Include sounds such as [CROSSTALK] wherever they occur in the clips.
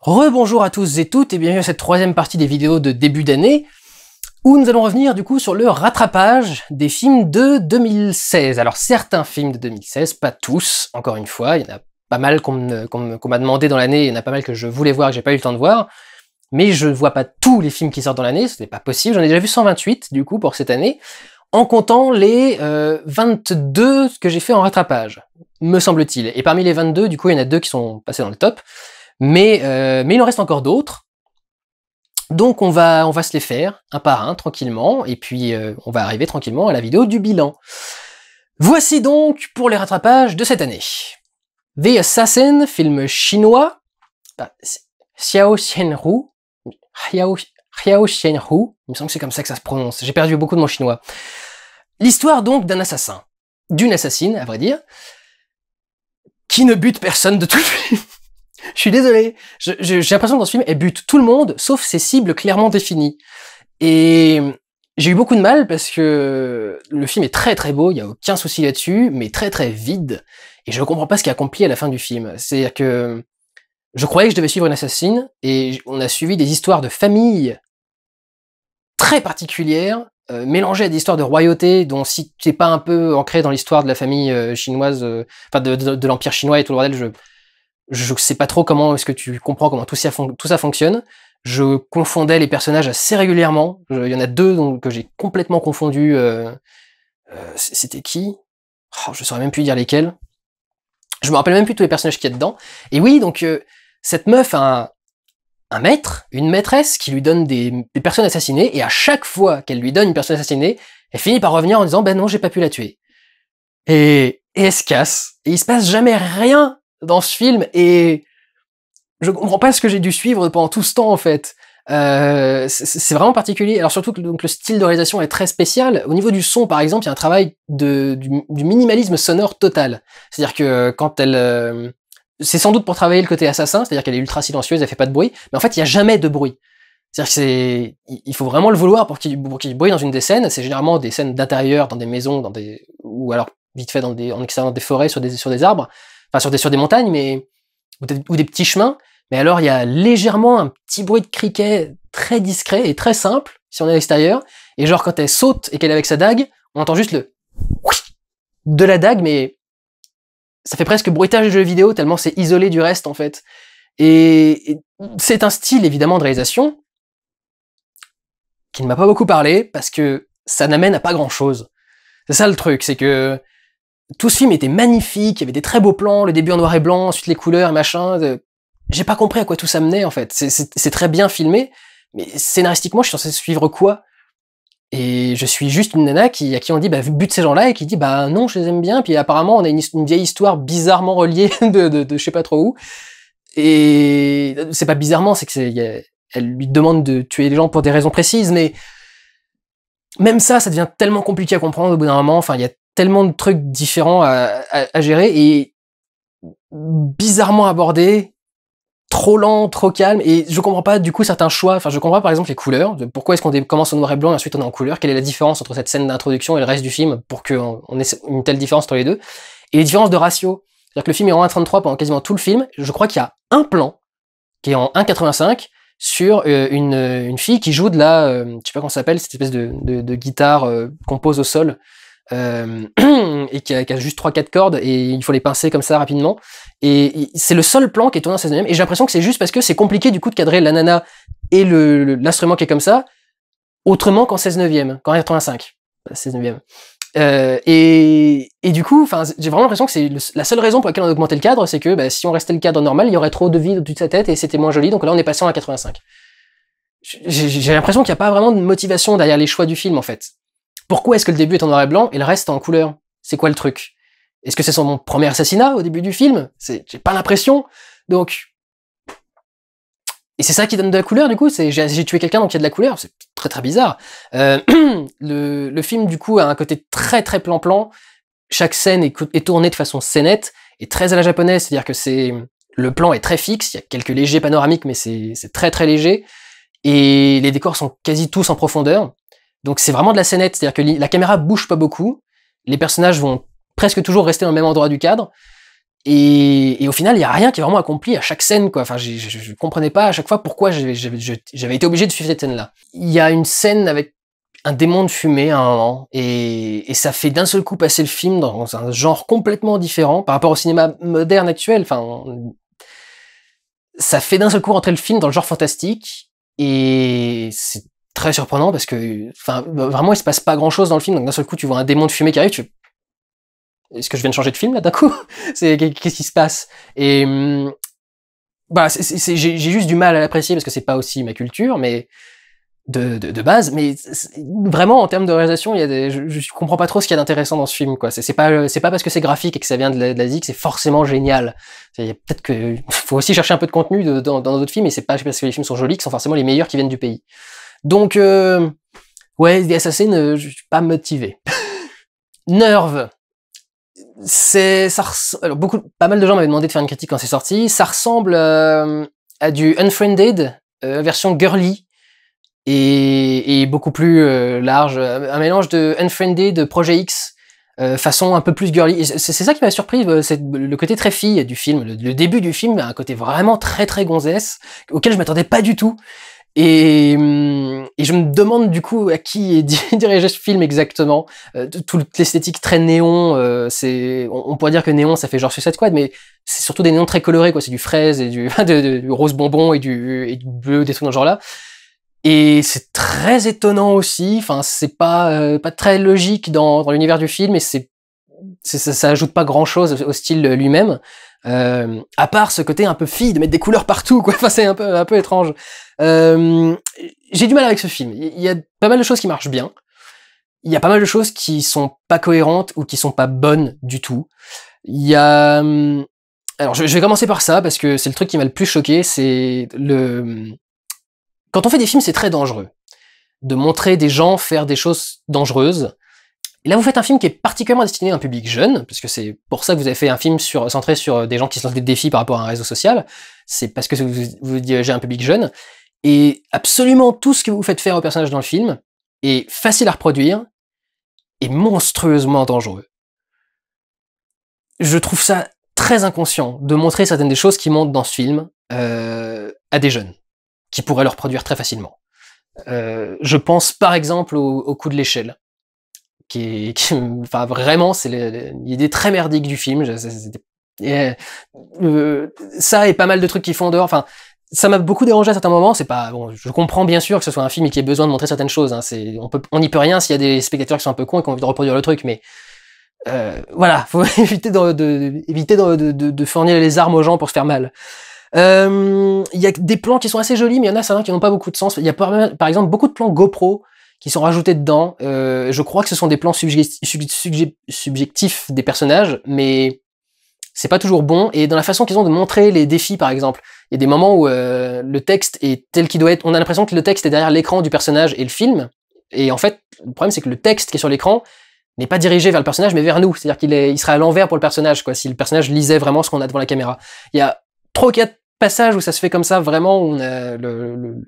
Rebonjour à tous et toutes et bienvenue à cette troisième partie des vidéos de début d'année où nous allons revenir du coup sur le rattrapage des films de 2016. Alors certains films de 2016, pas tous, encore une fois, il y en a pas mal qu'on m'a demandé dans l'année, il y en a pas mal que je voulais voir et que j'ai pas eu le temps de voir, mais je ne vois pas tous les films qui sortent dans l'année, ce n'est pas possible, j'en ai déjà vu 128 du coup pour cette année, en comptant les 22 euh, que j'ai fait en rattrapage, me semble-t-il. Et parmi les 22, du coup, il y en a deux qui sont passés dans le top, mais, euh, mais il en reste encore d'autres. Donc on va, on va se les faire un par un tranquillement, et puis euh, on va arriver tranquillement à la vidéo du bilan. Voici donc pour les rattrapages de cette année. The Assassin, film chinois, ah, Xiao Xianru, Xiao, Xiao Xianru, il me semble que c'est comme ça que ça se prononce, j'ai perdu beaucoup de mon chinois. L'histoire donc d'un assassin, d'une assassine à vrai dire, qui ne bute personne de tout le [LAUGHS] Je suis désolé. J'ai l'impression que dans ce film, elle bute tout le monde, sauf ses cibles clairement définies. Et j'ai eu beaucoup de mal parce que le film est très très beau, il y a aucun souci là-dessus, mais très très vide. Et je ne comprends pas ce qui a accompli à la fin du film. C'est-à-dire que je croyais que je devais suivre une assassine et on a suivi des histoires de famille très particulières, euh, mélangées à des histoires de royauté dont si t'es pas un peu ancré dans l'histoire de la famille euh, chinoise, euh, enfin de, de l'empire chinois et tout le bordel, je je sais pas trop comment est-ce que tu comprends comment tout ça, tout ça fonctionne. Je confondais les personnages assez régulièrement. Il y en a deux que j'ai complètement confondu. Euh, euh, c'était qui Je oh, Je saurais même plus dire lesquels. Je me rappelle même plus tous les personnages qu'il y a dedans. Et oui, donc euh, cette meuf a un, maître, une maîtresse qui lui donne des, personnes assassinées. Et à chaque fois qu'elle lui donne une personne assassinée, elle finit par revenir en disant ben non, j'ai pas pu la tuer. Et, et elle se casse. Et il se passe jamais rien dans ce film et je comprends pas ce que j'ai dû suivre pendant tout ce temps en fait. Euh, c'est vraiment particulier. Alors surtout que donc, le style de réalisation est très spécial. Au niveau du son, par exemple, il y a un travail de, du, minimalisme sonore total. C'est-à-dire que quand elle... Euh, c'est sans doute pour travailler le côté assassin, c'est-à-dire qu'elle est ultra silencieuse, elle fait pas de bruit, mais en fait, il n'y a jamais de bruit. C'est-à-dire que c'est, il faut vraiment le vouloir pour qu'il, ait bruit dans une des scènes. C'est généralement des scènes d'intérieur, dans des maisons, dans des, ou alors vite fait dans des, en extérieur, dans des forêts, sur des, sur des arbres enfin sur des, sur des montagnes, mais ou, des petits chemins. Mais alors, il y a légèrement un petit bruit de criquet très discret et très simple si on est à l'extérieur. Et genre, quand elle saute et qu'elle est avec sa dague, on entend juste le de la dague, mais ça fait presque bruitage de jeu vidéo tellement c'est isolé du reste en fait. et c'est un style évidemment de réalisation qui ne m'a pas beaucoup parlé parce que ça n'amène à pas grand chose. C'est ça le truc, c'est que tout ce film était magnifique, il y avait des très beaux plans, le début en noir et blanc, ensuite les couleurs et machin. Euh, j'ai pas compris à quoi tout ça menait en fait. C'est très bien filmé, mais scénaristiquement, je suis censé suivre quoi Et je suis juste une nana qui, à qui on dit, bah, bute ces gens-là et qui dit, bah non, je les aime bien. Puis apparemment, on a une, vieille histoire bizarrement reliée [LAUGHS] de, de, je sais pas trop où. Et euh, c'est pas bizarrement, c'est que elle lui demande de tuer les gens pour des raisons précises, mais même ça, ça devient tellement compliqué à comprendre au bout d'un moment. Enfin, il y a tellement de trucs différents à, gérer et bizarrement abordés, trop lent, trop calme, et je comprends pas du coup certains choix. Enfin, je comprends par exemple les couleurs. Pourquoi est-ce qu'on commence en noir et blanc et ensuite on est en couleur Quelle est la différence entre cette scène d'introduction et le reste du film pour qu'on ait une telle différence entre les deux Et les différences de ratio. C'est-à-dire que le film est en 1,33 pendant quasiment tout le film. Je crois qu'il y a un plan qui est en 1,85 sur euh, une, fille qui joue de la, euh, je sais pas comment s'appelle, cette espèce de, guitare euh, qu'on pose au sol. Euh, [CLEARS THROAT] et qui a, juste 3-4 cordes et il faut les pincer comme ça rapidement. Et, c'est le seul plan qui est tourné en 16 neuvième et j'ai l'impression que c'est juste parce que c'est compliqué du coup de cadrer la nana et l'instrument qui est comme ça autrement qu'en 16 neuvième, qu'en 85. 16 neuvième. Euh, et, du coup, enfin, j'ai vraiment l'impression que c'est la seule raison pour laquelle on a augmenté le cadre, c'est que bah, si on restait le cadre normal, il y aurait trop de vide dans toute sa tête et c'était moins joli, donc là on est passé en à 85. J'ai l'impression qu'il n'y a pas vraiment de motivation derrière les choix du film en fait. Pourquoi est-ce que le début est en noir et blanc et le reste en couleur C'est quoi le truc Est-ce que c'est son premier assassinat au début du film j'ai pas l'impression. Donc, et c'est ça qui donne de la couleur, du coup. C'est j'ai tué quelqu'un, donc il y a de la couleur. C'est très très bizarre. Euh, [CLEARS THROAT] le, film, du coup, a un côté très très plan-plan. Chaque scène est, est, tournée de façon scénette et très à la japonaise, c'est-à-dire que c'est le plan est très fixe. Il y a quelques légers panoramiques, mais c'est très très léger. Et les décors sont quasi tous en profondeur. Donc c'est vraiment de la scénette, c'est-à-dire que la caméra bouge pas beaucoup, les personnages vont presque toujours rester dans le même endroit du cadre, et, au final, il n'y a rien qui est vraiment accompli à chaque scène, quoi. Enfin, je ne comprenais pas à chaque fois pourquoi j'avais été obligé de suivre cette scène-là. Il y a une scène avec un démon de fumée un et, ça fait d'un seul coup passer le film dans un genre complètement différent par rapport au cinéma moderne actuel. Enfin, ça fait d'un seul coup rentrer le film dans le genre fantastique, et c'est très surprenant parce que, enfin, vraiment, il se passe pas grand chose dans le film. Donc d'un seul coup, tu vois un démon de fumée qui arrive, tu est-ce que je viens de changer de film là d'un coup [LAUGHS] C'est qu'est-ce qui se passe Et hmm, bah, j'ai juste du mal à l'apprécier parce que c'est pas aussi ma culture, mais de, de, base. Mais vraiment, en termes de réalisation, il y a des, je, comprends pas trop ce qu'il y a d'intéressant dans ce film. Quoi, c'est, pas c'est pas parce que c'est graphique et que ça vient de l'Asie que c'est forcément génial. peut-être que faut aussi chercher un peu de contenu dans, dans d'autres films, et c'est pas parce que les films sont jolis que sont forcément les meilleurs qui viennent du pays. Donc, euh, ouais, The Assassin, euh, je suis pas motivé. [LAUGHS] Nerve. C'est, ça beaucoup, pas mal de gens m'avaient demandé de faire une critique quand c'est sorti. Ça ressemble euh, à du Unfriended, version girly, et, beaucoup plus large. Un mélange de Unfriended, de Projet X, façon un peu plus girly. C'est ça qui m'a surpris, le côté très fille du film. Le, début du film a un côté vraiment très très gonzesse, auquel je m'attendais pas du tout. Hum, et, je me demande du coup à qui est [LAUGHS] dirigé ce film exactement. Euh, toute l'esthétique très néon, euh, c'est, on, pourrait dire que néon ça fait genre Suicide Squad, mais c'est surtout des néons très colorés quoi. C'est du fraise et du, [LAUGHS] rose bonbon et du, et du, bleu, des trucs dans ce genre-là. Et c'est très étonnant aussi. Enfin, c'est pas euh, pas très logique dans, dans l'univers du film, et c'est, ça, ça ajoute pas grand chose au style lui-même. Euh, à part ce côté un peu fille de mettre des couleurs partout, quoi. [LAUGHS] Enfin, c'est un peu un peu étrange. Euh, j'ai du mal avec ce film. Il y a pas mal de choses qui marchent bien. Il y a pas mal de choses qui sont pas cohérentes ou qui sont pas bonnes du tout. Il y a hum, alors je, vais commencer par ça parce que c'est le truc qui m'a le plus choqué, c'est le quand on fait des films, c'est très dangereux de montrer des gens faire des choses dangereuses et là, vous faites un film qui est particulièrement destiné à un public jeune, parce que c'est pour ça que vous avez fait un film centré sur euh, des gens qui se lancent des défis par rapport à un réseau social. C'est parce que vous, dirigez un public jeune. Et absolument tout ce que vous faites faire au personnage dans le film est facile à reproduire et monstrueusement dangereux. Je trouve ça très inconscient de montrer certaines des choses qui montent dans ce film euh, à des jeunes, qui pourraient le reproduire très facilement. Euh, je pense par exemple au coup de l'échelle qui est, enfin vraiment, c'est l'idée très merdique du film. Euh, ça et pas mal de trucs qu'ils font en dehors. Enfin, ça m'a beaucoup dérangé à certains moments. C'est pas Je comprends bien sûr que ce soit un film et qu'il ait besoin de montrer certaines choses. Hein. on peut, on n'y peut rien s'il y a des spectateurs qui sont un peu cons et qui ont envie de reproduire le truc. Mais euh, voilà, [LAUGHS] faut éviter de, de de, fournir les armes aux gens pour se faire mal. Euh, il y a des plans qui sont assez jolis, mais il y en a certains qui n'ont pas beaucoup de sens. Il y a par exemple beaucoup de plans GoPro qui sont rajoutés dedans. Euh, je crois que ce sont des plans subjectifs des personnages, mais c'est pas toujours bon. Et dans la façon qu'ils ont de montrer les défis, par exemple, il y a des moments où euh, le texte est tel qu'il doit être. On a l'impression que le texte est derrière l'écran du personnage et le film. Et en fait, le problème c'est que le texte qui est sur l'écran n'est pas dirigé vers le personnage, mais vers nous. C'est-à-dire qu'il il serait à l'envers pour le personnage, quoi. Si le personnage lisait vraiment ce qu'on a devant la caméra, il y a trois quatre passage où ça se fait comme ça, vraiment,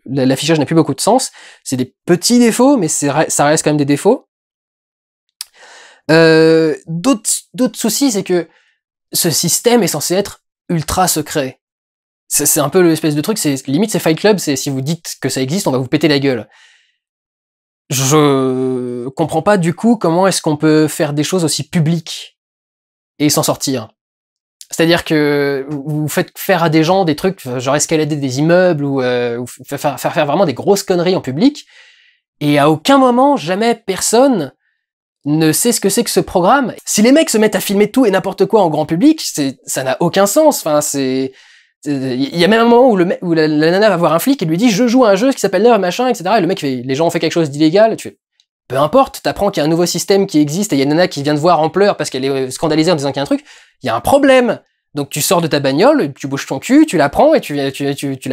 l'affichage n'a plus beaucoup de sens. C'est des petits défauts, mais ça reste quand même des défauts. Euh, d'autres soucis, c'est que ce système est censé être ultra secret. C'est un peu l'espèce de truc, limite c'est Fight Club, c'est si vous dites que ça existe, on va vous péter la gueule. Je comprends pas du coup comment est-ce qu'on peut faire des choses aussi publiques et s'en sortir. C'est-à-dire que vous faites faire à des gens des trucs, euh, genre escalader des immeubles ou, euh, faire, faire, vraiment des grosses conneries en public. Et à aucun moment, jamais personne ne sait ce que c'est que ce programme. Si les mecs se mettent à filmer tout et n'importe quoi en grand public, ça n'a aucun sens. Enfin, c'est il y a même un moment où, la, nana va voir un flic et lui dit je joue à un jeu qui s'appelle l'heure machin etc et le mec les gens ont fait quelque chose d'illégal peu importe t'apprends qu'il y a un nouveau système qui existe et il y a une nana qui vient de voir en pleurs parce qu'elle est euh, scandalisée en disant qu'il y a un truc il y a un problème. Donc tu sors de ta bagnole, tu bouges ton cul, tu la prends et tu, la,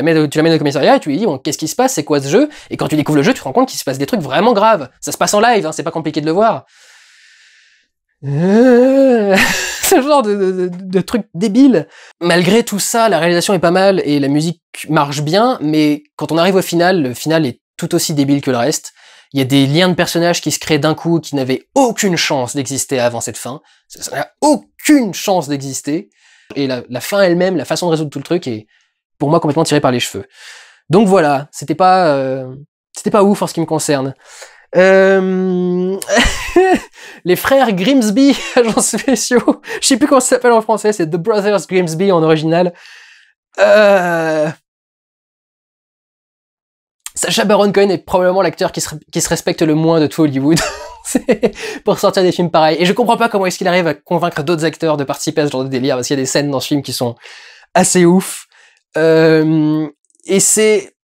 mets, au commissariat et tu lui dis bon, qu'est-ce qui se passe, c'est quoi ce jeu Et quand tu découvres le jeu, tu te rends compte qu'il se passe des trucs vraiment graves. Ça se passe en live, hein, c'est pas compliqué de le voir. [LAUGHS] ce genre de, de truc débile. Malgré tout ça, la réalisation est pas mal et la musique marche bien, mais quand on arrive au final, le final est tout aussi débile que le reste. Il y a des liens de personnages qui se créent d'un coup qui n'avaient aucune chance d'exister avant cette fin. Ça n'a aucune chance d'exister. Et la, fin elle-même, la façon de résoudre tout le truc est pour moi complètement tirée par les cheveux. Donc voilà, c'était pas, euh, c'était pas ouf en ce qui me concerne. Euh... [LAUGHS] les frères Grimsby, [LAUGHS] agents spéciaux. Je sais plus comment ça s'appelle en français, c'est The Brothers Grimsby en original. Euh... Sacha Baron Cohen est probablement l'acteur qui se, respecte le moins de tout Hollywood [LAUGHS] pour sortir des films pareils. Et je comprends pas comment est-ce qu'il arrive à convaincre d'autres acteurs de participer à ce genre de délire, parce qu'il y a des scènes dans ce film qui sont assez ouf. Euh, et c'est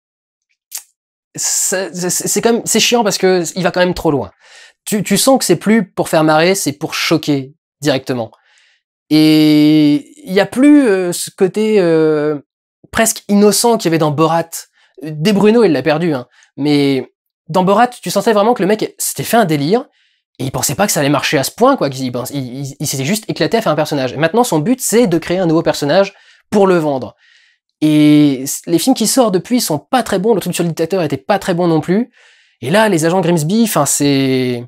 c'est quand c'est chiant parce que il va quand même trop loin. Tu, sens que c'est plus pour faire marrer, c'est pour choquer directement. Et il y a plus euh, ce côté euh, presque innocent qu'il y avait dans Borat des Bruno, il l'a perdu, hein. mais dans Borat, tu sentais vraiment que le mec s'était fait un délire, et il pensait pas que ça allait marcher à ce point, quoi. Il, s'était juste éclaté à faire un personnage. Et maintenant, son but, c'est de créer un nouveau personnage pour le vendre. Et les films qui sortent depuis sont pas très bons. Le truc sur le dictateur était pas très bon non plus. Et là, les agents Grimsby, enfin, c'est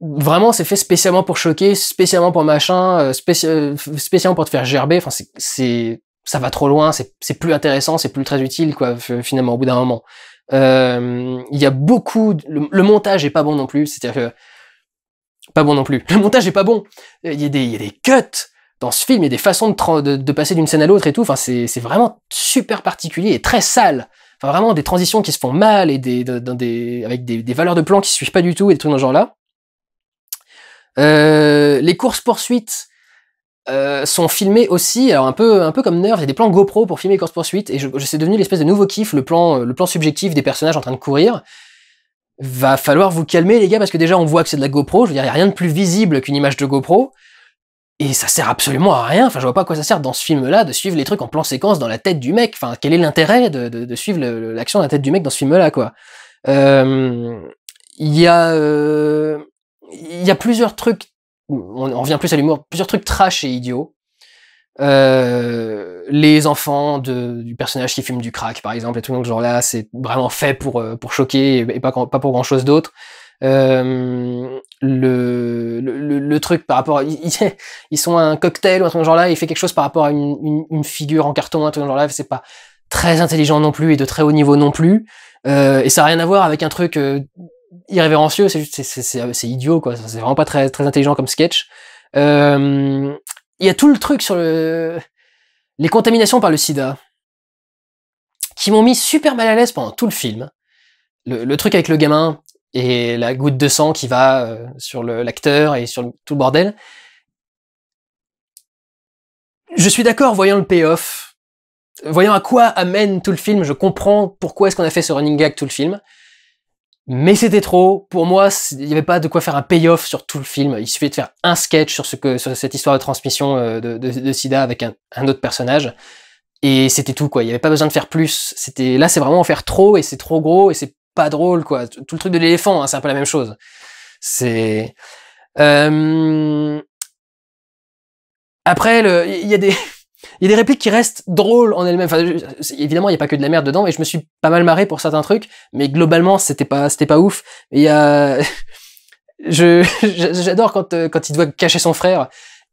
vraiment, c'est fait spécialement pour choquer, spécialement pour machin, euh, euh, spécialement pour te faire gerber. Enfin, c'est ça va trop loin, c'est plus intéressant, c'est plus très utile, quoi, finalement, au bout d'un moment. Euh, il y a beaucoup... le, montage est pas bon non plus, c'est-à-dire que... Pas bon non plus. [LAUGHS] Le montage est pas bon. Il y a des, cuts dans ce film, il y a des façons de, de, passer d'une scène à l'autre et tout. Enfin, c'est vraiment super particulier et très sale. Enfin, vraiment, des transitions qui se font mal et des, avec des, valeurs de plan qui se suivent pas du tout et tout trucs dans ce genre-là. Euh, les courses-poursuites euh, sont filmés aussi, alors un peu, un peu comme nerf il y a des plans GoPro pour filmer les courses et je, c'est devenu l'espèce de nouveau kiff, le plan, euh, le plan subjectif des personnages en train de courir. Va falloir vous calmer les gars, parce que déjà on voit que c'est de la GoPro, je veux dire, il n'y a rien de plus visible qu'une image de GoPro, et ça sert absolument à rien, enfin je vois pas à quoi ça sert dans ce film-là de suivre les trucs en plan séquence dans la tête du mec, enfin quel est l'intérêt de, de, suivre l'action dans la tête du mec dans ce film-là, quoi. Euh, il y a... Il y a plusieurs trucs on, revient plus à l'humour, plusieurs trucs trash et idiots. Euh, les enfants du personnage qui fume du crack, par exemple, et tout le genre là, c'est vraiment fait pour, euh, pour choquer et, pas, pas pour grand chose d'autre. Euh, le, truc par rapport à, ils, [LAUGHS] sont un cocktail ou un truc genre là, il fait quelque chose par rapport à une, figure en carton, un truc genre là, c'est pas très intelligent non plus et de très haut niveau non plus. Euh, et ça a rien à voir avec un truc irrévérencieux, c'est idiot, quoi. C'est vraiment pas très, intelligent comme sketch. Euh, il y a tout le truc sur les contaminations par le sida, qui m'ont mis super mal à l'aise pendant tout le film. Le, truc avec le gamin et la goutte de sang qui va euh, sur l'acteur et sur tout le bordel. Je suis d'accord, voyant le payoff, voyant à quoi amène tout le film, je comprends pourquoi est-ce qu'on a fait ce running gag tout le film. Mais c'était trop. Pour moi, il n'y avait pas de quoi faire un payoff sur tout le film. Il suffit de faire un sketch sur, ce que, sur cette histoire de transmission euh, de, sida avec un, autre personnage. Et c'était tout, quoi. Il n'y avait pas besoin de faire plus. C'était Là, c'est vraiment en faire trop et c'est trop gros et c'est pas drôle, quoi. Tout le truc de l'éléphant, hein, c'est un peu la même chose. C'est. Euh, après, il y a des il y a des répliques qui restent drôles en elles-mêmes. évidemment, il n'y a pas que de la merde dedans, et je me suis pas mal marré pour certains trucs, mais globalement, c'était pas, c'était pas ouf. Il euh, [LAUGHS] je, j'adore quand, euh, quand il doit cacher son frère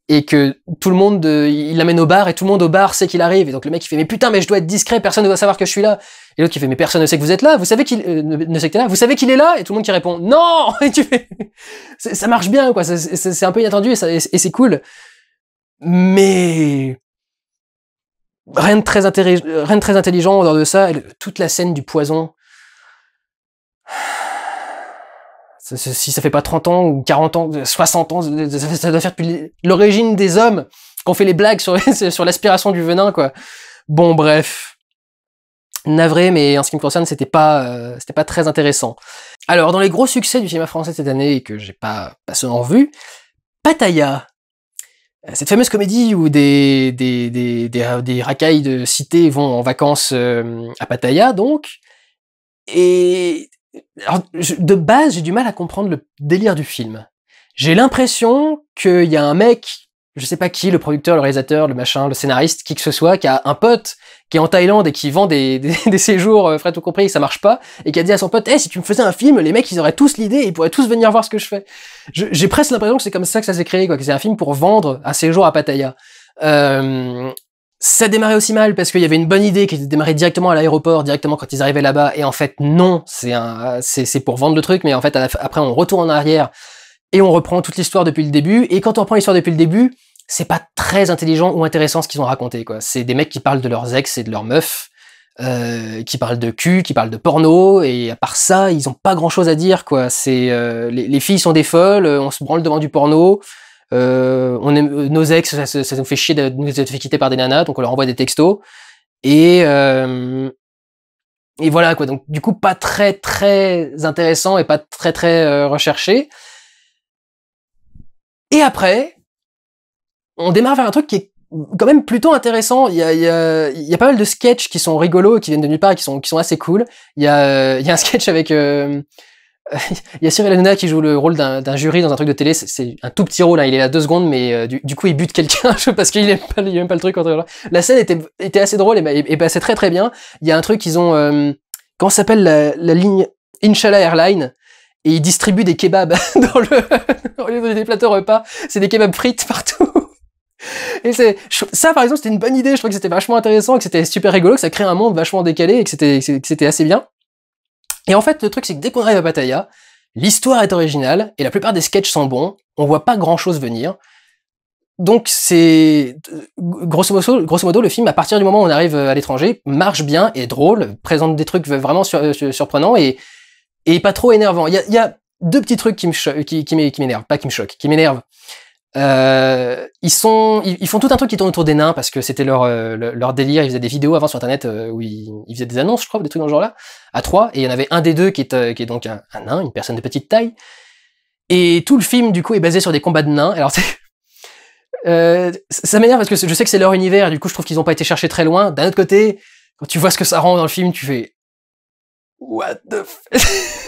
et que tout le monde euh, il l'amène au bar et tout le monde au bar sait qu'il arrive et donc le mec il fait mais putain mais je dois être discret personne ne doit savoir que je suis là et l'autre qui fait mais personne ne sait que vous êtes là vous savez qu'il ne sait que là vous savez qu'il est là et tout le monde qui répond non [LAUGHS] et tu fais ça marche bien quoi c'est un peu inattendu et c'est cool mais rien de très, rien très intelligent en dehors de ça. toute la scène du poison. si ça fait pas 30 ans ou 40 ans, 60 ans, ça doit faire depuis l'origine des hommes qu'on fait les blagues [LAUGHS] sur, l'aspiration du venin, quoi. Bon, bref. Navré, mais en ce qui me concerne, c'était pas, euh, c'était pas très intéressant. Alors, dans les gros succès du cinéma français cette année et que j'ai pas passé en vue, Pataya, euh, cette fameuse comédie où des, euh, racailles de cité vont en vacances euh, à Pattaya, donc. Et de base, j'ai du mal à comprendre le délire du film. J'ai l'impression qu'il y a un mec je sais pas qui, le producteur, le réalisateur, le machin, le scénariste, qui que ce soit, qui a un pote qui est en Thaïlande et qui vend des, [LAUGHS] séjours, euh, frais tout compris, ça marche pas, et qui a dit à son pote, Eh, si tu me faisais un film, les mecs, ils auraient tous l'idée, ils pourraient tous venir voir ce que je fais. J'ai presque l'impression que c'est comme ça que ça s'est créé, quoi, que c'est un film pour vendre un séjour à Pattaya. Euh, ça démarrait aussi mal parce qu'il y avait une bonne idée qui était directement à l'aéroport, directement quand ils arrivaient là-bas. Et en fait, non, c'est un, c'est pour vendre le truc, mais en fait, après, on retourne en arrière et on reprend toute l'histoire depuis le début. Et quand on reprend l'histoire depuis le début, c'est pas très intelligent ou intéressant ce qu'ils ont raconté. quoi. C'est des mecs qui parlent de leurs ex et de leurs meufs, euh, qui parlent de cul, qui parlent de porno, et à part ça, ils ont pas grand-chose à dire. quoi. C'est euh, les, filles sont des folles, euh, on se branle devant du porno, euh, on euh, nos ex, ça, nous fait chier de nous être fait quitter par des nanas, donc on leur envoie des textos. Et, et voilà, quoi. Donc du coup, pas très très intéressant et pas très très recherché. Et après, on démarre vers un truc qui est quand même plutôt intéressant. Il y a, a, pas mal de sketchs qui sont rigolos, qui viennent de nulle part, qui sont, qui sont assez cool. Il y a, un sketch avec... Euh, [LAUGHS] il y a Cyril Hanouna qui joue le rôle d'un jury dans un truc de télé. C'est un tout petit rôle, hein. il est là deux secondes, mais euh, du, coup il bute quelqu'un [LAUGHS] parce qu'il est pas, pas le truc. Entre... La scène était, assez drôle et, bah, c'est très très bien. Il y a un truc ils ont... Euh, comment s'appelle la, ligne Inshallah Airline et ils distribuent des kebabs [LAUGHS] dans le, des plateaux repas, c'est des kebabs frites partout. [LAUGHS] Et c'est, ça par exemple, c'était une bonne idée. Je trouvais que c'était vachement intéressant, que c'était super rigolo, que ça crée un monde vachement décalé et que c'était, c'était assez bien. Et en fait, le truc, c'est que dès qu'on arrive à Pattaya, l'histoire est originale et la plupart des sketchs sont bons. On voit pas grand chose venir. Donc c'est grosso modo, le film à partir du moment où on arrive euh, à l'étranger marche bien et drôle, présente des trucs euh, vraiment euh, surprenants et et pas trop énervant. Il y a, y a, deux petits trucs qui me qui, qui m'énervent, pas qui me choquent, qui m'énervent. Euh, ils sont, ils, font tout un truc qui tourne autour des nains parce que c'était leur, euh, leur délire. Ils faisaient des vidéos avant sur internet euh, où ils, faisaient des annonces, je crois, des trucs dans ce genre-là, à trois. Et il y en avait un des deux qui est, euh, qui est donc un, nain, une personne de petite taille. Et tout le film du coup est basé sur des combats de nains. Alors c'est euh, ça m'énerve parce what the f...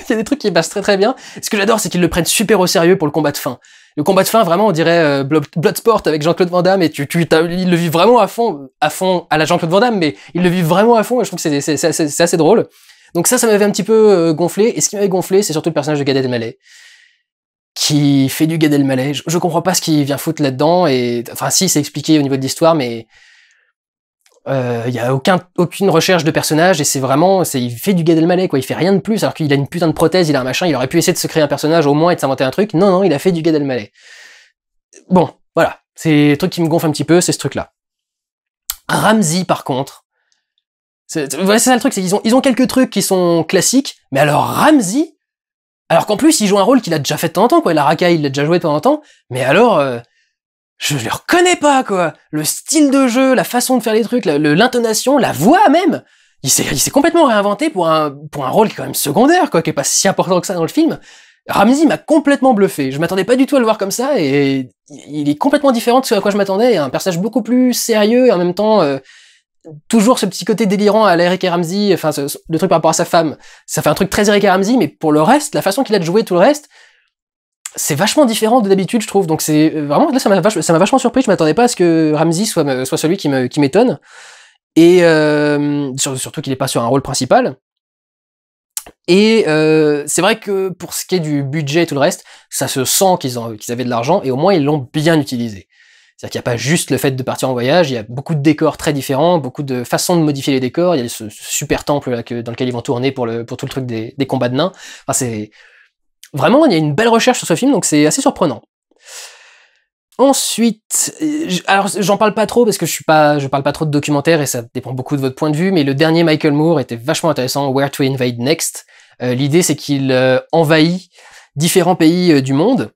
[LAUGHS] Il y a des trucs qui passent très très bien. Ce que j'adore, c'est qu'ils le prennent super au sérieux pour le combat de fin. Le combat de fin, vraiment, on dirait euh, Bloodsport avec Jean-Claude Van Damme, et tu, le vit vraiment à fond, à fond, à la Jean-Claude Van Damme, mais il le vit vraiment à fond, et je trouve que c'est assez, drôle. Donc ça, ça m'avait un petit peu euh, gonflé, et ce qui m'avait gonflé, c'est surtout le personnage de Gad Elmaleh, qui fait du Gad Elmaleh. Je, je comprends pas ce qu'il vient foutre là-dedans, et enfin si, c'est expliqué au niveau de l'histoire, mais il euh, y a aucun, aucune recherche de personnage et c'est vraiment, c'est il fait du Gad quoi, il fait rien de plus alors qu'il a une putain de prothèse, il a un machin, il aurait pu essayer de se créer un personnage au moins et de s'inventer un truc. Non non, il a fait du Gad Bon, voilà, c'est le truc qui me gonfle un petit peu, c'est ce truc là. Ramsey par contre, c'est ça le truc, c'est qu'ils ont, ils ont quelques trucs qui sont classiques, mais alors Ramsey, alors qu'en plus il joue un rôle qu'il a déjà fait de temps en temps quoi, la racaille, il l'a déjà joué de temps en temps, mais alors euh, je les reconnais pas, quoi. Le style de jeu, la façon de faire les trucs, l'intonation, la voix même. Il s'est complètement réinventé pour un, pour un rôle qui est quand même secondaire, quoi, qui est pas si important que ça dans le film. Ramsey m'a complètement bluffé. Je m'attendais pas du tout à le voir comme ça et il est complètement différent de ce à quoi je m'attendais. Un personnage beaucoup plus sérieux et en même temps euh, toujours ce petit côté délirant à l'Eric et Ramsey. Enfin, ce, le truc par rapport à sa femme, ça fait un truc très Eric et Ramsey, mais pour le reste, la façon qu'il a de jouer tout le reste, c'est vachement différent de d'habitude, je trouve. Donc c'est euh, vraiment là, ça m'a vachement surpris. Je m'attendais pas à ce que Ramsey soit, euh, soit celui qui m'étonne. Et euh, surtout qu'il n'est pas sur un rôle principal. Et c'est vrai que pour ce qui est du budget et tout le reste, ça se sent qu'ils ont... qu'ils avaient de l'argent et au moins ils l'ont bien utilisé. C'est-à-dire qu'il n'y a pas juste le fait de partir en voyage, il y a beaucoup de décors très différents, beaucoup de façons de modifier les décors. Il y a ce super temple dans lequel ils vont tourner pour, le... pour tout le truc des, des combats de nains. Enfin, c'est Vraiment, il y a une belle recherche sur ce film, donc c'est assez surprenant. Ensuite, alors j'en parle pas trop parce que je suis pas, je parle pas trop de documentaires et ça dépend beaucoup de votre point de vue, mais le dernier Michael Moore était vachement intéressant, Where to Invade Next. Euh, l'idée c'est qu'il euh, envahit différents pays euh, du monde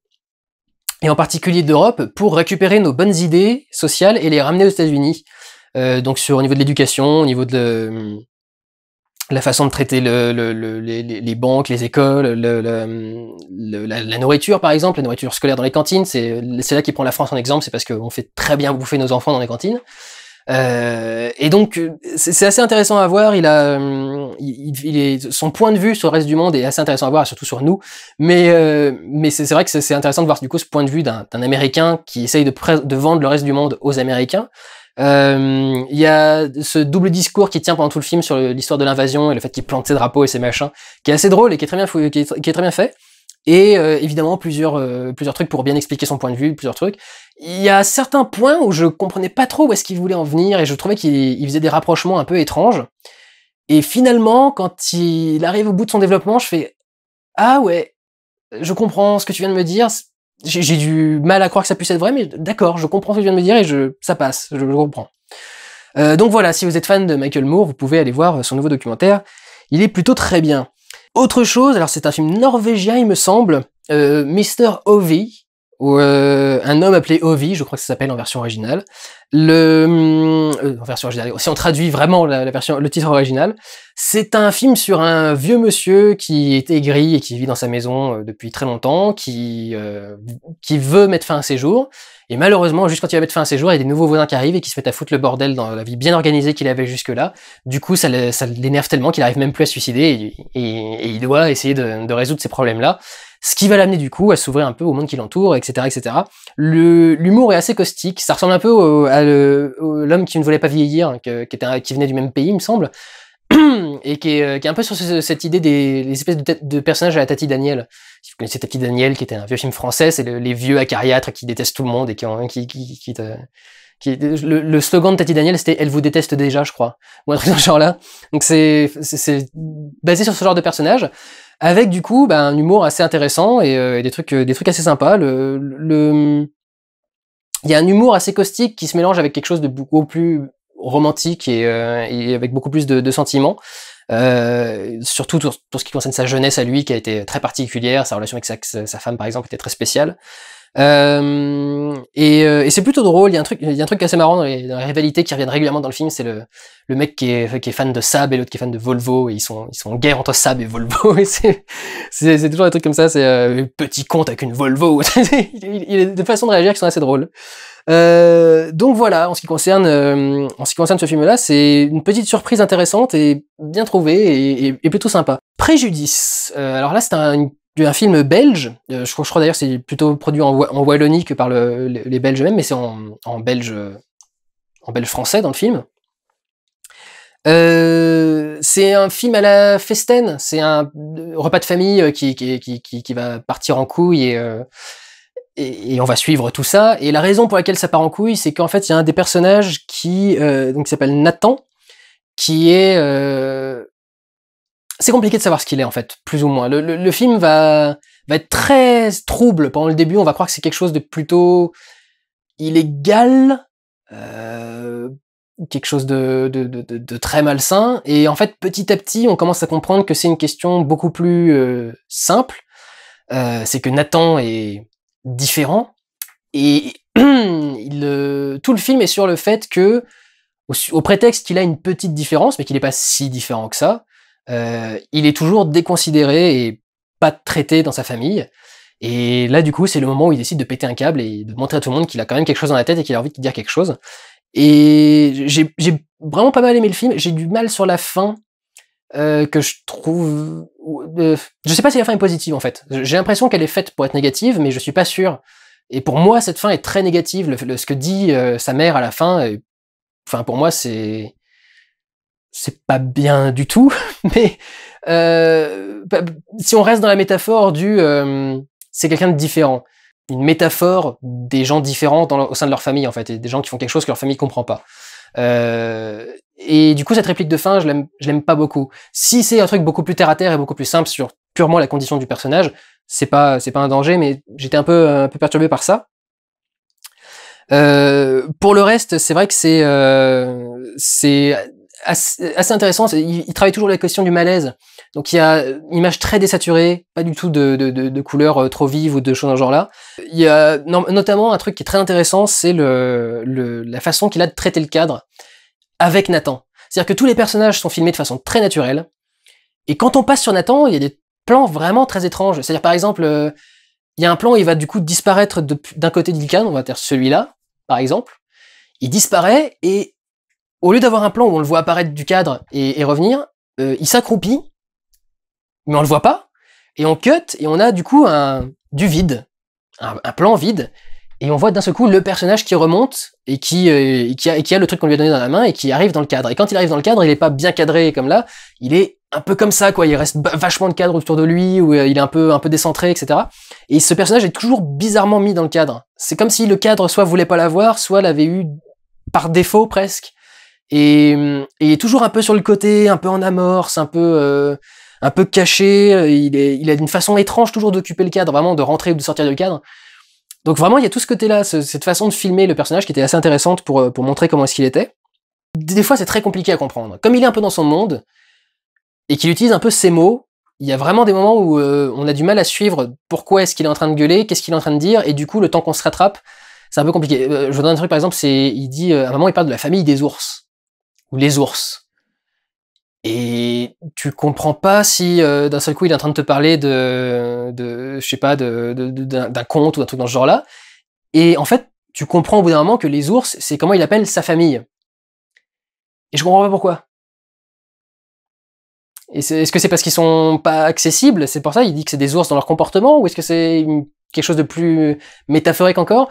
et en particulier d'Europe pour récupérer nos bonnes idées sociales et les ramener aux États-Unis. donc sur au niveau de l'éducation, au niveau de hum, la façon de traiter le, le, les, banques, les écoles, la, la, nourriture par exemple, la nourriture scolaire dans les cantines, c'est là qu'il prend la France en exemple, c'est parce qu'on fait très bien bouffer nos enfants dans les cantines. Euh, et donc c'est assez intéressant à voir. Il a, il, est, son point de vue sur le reste du monde est assez intéressant à voir, surtout sur nous. Mais euh, mais c'est vrai que c'est intéressant de voir du coup ce point de vue d'un Américain qui essaye de, de vendre le reste du monde aux Américains. Il euh, y a ce double discours qui tient pendant tout le film sur l'histoire de l'invasion et le fait qu'il plante ses drapeaux et ses machins, qui est assez drôle et qui est très bien, qui, est, très bien fait. Et euh, évidemment, plusieurs, euh, plusieurs trucs pour bien expliquer son point de vue, plusieurs trucs. Il y a certains points où je comprenais pas trop où est-ce qu'il voulait en venir et je trouvais qu'il faisait des rapprochements un peu étranges. Et finalement, quand il arrive au bout de son développement, je fais Ah ouais, je comprends ce que tu viens de me dire, j'ai du mal à croire que ça puisse être vrai, mais d'accord, je comprends ce que tu viens de me dire et ça passe, je le comprends. Euh, donc voilà, si vous êtes fan de Michael Moore, vous pouvez aller voir euh, son nouveau documentaire. Il est plutôt très bien. Autre chose, alors c'est un film norvégien, il me semble, euh, Mr. Ovi, où, euh, un homme appelé Ovi, je crois que ça s'appelle en version originale. Le, hmm, euh, en version originale, si on traduit vraiment la, version, le titre original, c'est un film sur un vieux monsieur qui est aigri et qui vit dans sa maison euh, depuis très longtemps, qui, qui veut mettre fin à ses jours. Et malheureusement, juste quand il va mettre fin à ses jours, il y a des nouveaux voisins qui arrivent et qui se mettent à foutre le bordel dans la vie bien organisée qu'il avait jusque-là. Du coup, ça l'énerve tellement qu'il n'arrive même plus à se suicider et, il doit essayer de résoudre ces problèmes-là ce qui va l'amener du coup à s'ouvrir un peu au monde qui l'entoure, etc. etc. L'humour est assez caustique, ça ressemble un peu à l'homme qui ne voulait pas vieillir, hein, qui, était, qui, venait du même pays, il me semble, [CLEARS THROAT] et qui est, euh, qui est, un peu sur cette idée des espèces de, personnages à la Tati Daniel. Si vous connaissez Tati Daniel, qui était un vieux film français, c'est les vieux acariâtres qui détestent tout le monde et qui ont... Qui, qui te... Qui, le, slogan de Tati Daniel, c'était Elle vous déteste déjà, je crois, ou un truc dans ce genre-là. Donc c'est basé sur ce genre de personnage avec du coup bah, un humour assez intéressant et, euh, des trucs, euh, des trucs assez sympas. il y a un humour assez caustique qui se mélange avec quelque chose de beaucoup plus romantique et, euh, avec beaucoup plus de, sentiments. surtout pour, ce qui concerne sa jeunesse à lui, qui a été très particulière, sa relation avec sa, sa femme par exemple était très spéciale. Euh, et, euh, et c'est plutôt drôle. Il y a un truc, il y a un truc assez marrant dans les, dans rivalités qui reviennent régulièrement dans le film. C'est le, le mec qui est, qui est fan de Saab et l'autre qui est fan de Volvo. Et ils sont, ils sont en guerre entre Saab et Volvo. [LAUGHS] Et c'est, c'est, toujours des trucs comme ça. C'est euh, petit compte avec une Volvo. [LAUGHS] il, y a des façons de réagir qui sont assez drôles. Euh, donc voilà, en ce qui concerne, euh, en ce qui concerne ce film-là, c'est une petite surprise intéressante et bien trouvée et, et, plutôt sympa. Préjudice. Euh, alors là, c'est un, une d'un film belge. Euh, je, crois, je crois d'ailleurs c'est plutôt produit en, Wallonie que par les, Belges eux-mêmes, mais c'est en, belge, euh, en belge français dans le film. Euh, c'est un film à la festen, c'est un repas de famille qui, qui, va partir en couille et, et, on va suivre tout ça. Et la raison pour laquelle ça part en couille, c'est qu'en fait, il y a un des personnages qui, s'appelle Nathan, qui est c'est compliqué de savoir ce qu'il est en fait, plus ou moins. Le, film va, être très trouble. Pendant le début, on va croire que c'est quelque chose de plutôt illégal, euh, quelque chose de, très malsain. Et en fait, petit à petit, on commence à comprendre que c'est une question beaucoup plus euh, simple. Euh, c'est que Nathan est différent. Et [CLEARS THROAT] il, tout le film est sur le fait que, au, au prétexte qu'il a une petite différence, mais qu'il n'est pas si différent que ça, euh, il est toujours déconsidéré et pas traité dans sa famille. Et là, du coup, c'est le moment où il décide de péter un câble et de montrer à tout le monde qu'il a quand même quelque chose dans la tête et qu'il a envie de dire quelque chose. Et j'ai vraiment pas mal aimé le film. J'ai du mal sur la fin euh, que je trouve. Euh, je sais pas si la fin est positive en fait. J'ai l'impression qu'elle est faite pour être négative, mais je suis pas sûr. Et pour moi, cette fin est très négative. Le, ce que dit sa mère à la fin, enfin pour moi, c'est c'est pas bien du tout, [LAUGHS] mais euh, bah, si on reste dans la métaphore du euh, c'est quelqu'un de différent, une métaphore des gens différents au sein de leur famille en fait, des gens qui font quelque chose que leur famille comprend pas. Euh, et du coup, cette réplique de fin, je l'aime pas beaucoup. Si c'est un truc beaucoup plus terre à terre et beaucoup plus simple sur purement la condition du personnage, c'est pas c'est pas un danger, mais j'étais un peu un peu perturbé par ça. Euh, pour le reste, c'est vrai que c'est euh, c'est assez, intéressant. Il, travaille toujours la question du malaise. Donc il y a une image très désaturée, pas du tout de, de, de, de couleurs euh, trop vives ou de choses dans ce genre-là. Il y a notamment un truc qui est très intéressant, c'est le, le, la façon qu'il a de traiter le cadre avec Nathan. C'est-à-dire que tous les personnages sont filmés de façon très naturelle. Et quand on passe sur Nathan, il y a des plans vraiment très étranges. C'est-à-dire par exemple, euh, il y a un plan où il va du coup disparaître d'un côté d'Ilkan, on va dire celui-là, par exemple. Il disparaît et au lieu d'avoir un plan où on le voit apparaître du cadre et, revenir, euh, il s'accroupit, mais on le voit pas, et on cut, et on a du coup un, du vide, un, plan vide, et on voit d'un seul coup le personnage qui remonte, euh, et qui, a, le truc qu'on lui a donné dans la main, et qui arrive dans le cadre. Et quand il arrive dans le cadre, il est pas bien cadré comme là, il est un peu comme ça, quoi. Il reste vachement de cadre autour de lui, ou euh, il est un peu, un peu décentré, etc. Et ce personnage est toujours bizarrement mis dans le cadre. C'est comme si le cadre soit voulait pas l'avoir, soit l'avait eu par défaut presque. Mm, et, il est toujours un peu sur le côté, un peu en amorce, un peu euh, un peu caché. Il, est, il a une façon étrange toujours d'occuper le cadre, vraiment de rentrer ou de sortir du cadre. Donc vraiment, il y a tout ce côté-là, cette façon de filmer le personnage qui était assez intéressante pour, euh, pour montrer comment est-ce qu'il était. Des fois, c'est très compliqué à comprendre. Comme il est un peu dans son monde et qu'il utilise un peu ses mots, il y a vraiment des moments où euh, on a du mal à suivre pourquoi est-ce qu'il est en train de gueuler, qu'est-ce qu'il est en train de dire, et du coup, le temps qu'on se rattrape, c'est un peu compliqué. je vous donne un truc, par exemple, c'est il dit, à un moment, il parle de la famille des ours ou les ours. Et tu comprends pas si euh, d'un seul coup il est en train de te parler de, je sais pas, d'un conte ou d'un truc dans ce genre-là. Et en fait, tu comprends au bout d'un moment que les ours, c'est comment il appelle sa famille. Et je comprends pas pourquoi. Est-ce que c'est parce qu'ils sont pas accessibles C'est pour ça il dit que c'est des ours dans leur comportement Ou est-ce que c'est quelque chose de plus métaphorique encore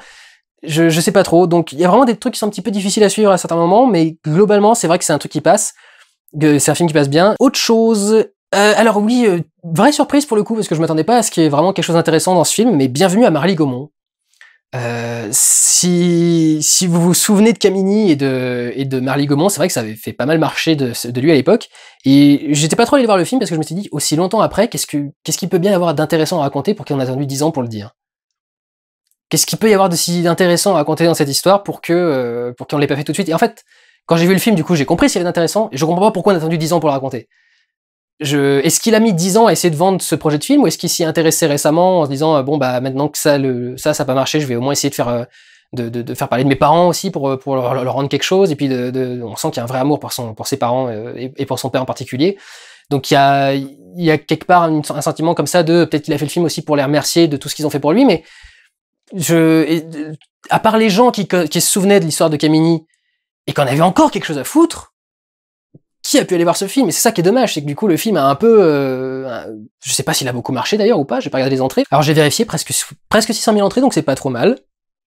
je, je sais pas trop. Donc il y a vraiment des trucs qui sont un petit peu difficiles à suivre à certains moments, mais globalement c'est vrai que c'est un truc qui passe, que c'est un film qui passe bien. Autre chose, euh, alors oui, euh, vraie surprise pour le coup, parce que je m'attendais pas à ce qu'il y ait vraiment quelque chose d'intéressant dans ce film, mais bienvenue à Marley Gaumont. Euh, si, si vous vous souvenez de Camini et de, et de Gaumont, c'est vrai que ça avait fait pas mal marcher de, lui à l'époque. Et j'étais pas trop allé voir le film parce que je me suis dit, aussi longtemps après, qu'est-ce qu'il peut bien avoir d'intéressant à raconter pour qu'on ait attendu 10 ans pour le dire qu'est-ce qu'il peut y avoir de si intéressant à raconter dans cette histoire pour que ne euh, pour l'ait pas fait tout de suite Et en fait, quand j'ai vu le film, du coup, j'ai compris s'il avait d'intéressant, et je comprends pas pourquoi on a attendu 10 ans pour le raconter. Est-ce qu'il a mis 10 ans à essayer de vendre ce projet de film, ou est-ce qu'il s'y est intéressé récemment en se disant, euh, bon, bah maintenant que ça, le... ça, ça n'a pas marché, je vais au moins essayer de faire... Euh, de, faire parler de mes parents aussi pour, pour leur, rendre quelque chose et puis de, on sent qu'il y a un vrai amour pour, son, pour ses parents et, pour son père en particulier donc il y a, y a quelque part un, un sentiment comme ça de peut-être qu'il a fait le film aussi pour les remercier de tout ce qu'ils ont fait pour lui mais je, euh, à part les gens qui, se souvenaient de l'histoire de Camini et qu'on avait encore quelque chose à foutre, qui a pu aller voir ce film Et c'est ça qui est dommage, c'est que du coup le film a un peu, euh, je sais pas s'il a beaucoup marché d'ailleurs ou pas, j'ai pas regardé les entrées. Alors j'ai vérifié presque presque 600 000 entrées, donc c'est pas trop mal,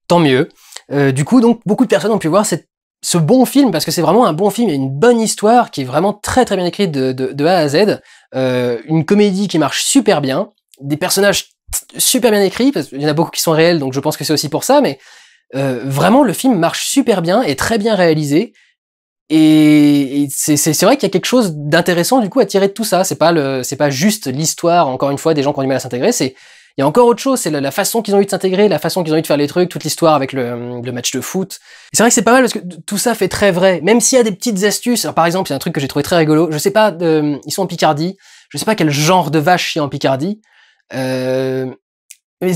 tant mieux. Euh, du coup donc beaucoup de personnes ont pu voir ce bon film parce que c'est vraiment un bon film, et une bonne histoire qui est vraiment très très bien écrite de, A à Z, une comédie qui marche super bien, des personnages super bien écrit, parce qu'il y en a beaucoup qui sont réels, donc je pense que c'est aussi pour ça, mais euh, vraiment, le film marche super bien et très bien réalisé. Et, c'est vrai qu'il y a quelque chose d'intéressant du coup à tirer de tout ça. C'est pas c'est pas juste l'histoire encore une fois des gens qui ont du mal à s'intégrer. il y a encore autre chose, c'est la, façon qu'ils ont eu de s'intégrer, la façon qu'ils ont eu de faire les trucs, toute l'histoire avec le, match de foot. C'est vrai que c'est pas mal parce que tout ça fait très vrai, même s'il y a des petites astuces. par exemple, il y a un truc que j'ai trouvé très rigolo. Je sais pas, euh, ils sont en Picardie. Je sais pas quel genre de vache il y a en Picardie. Euh,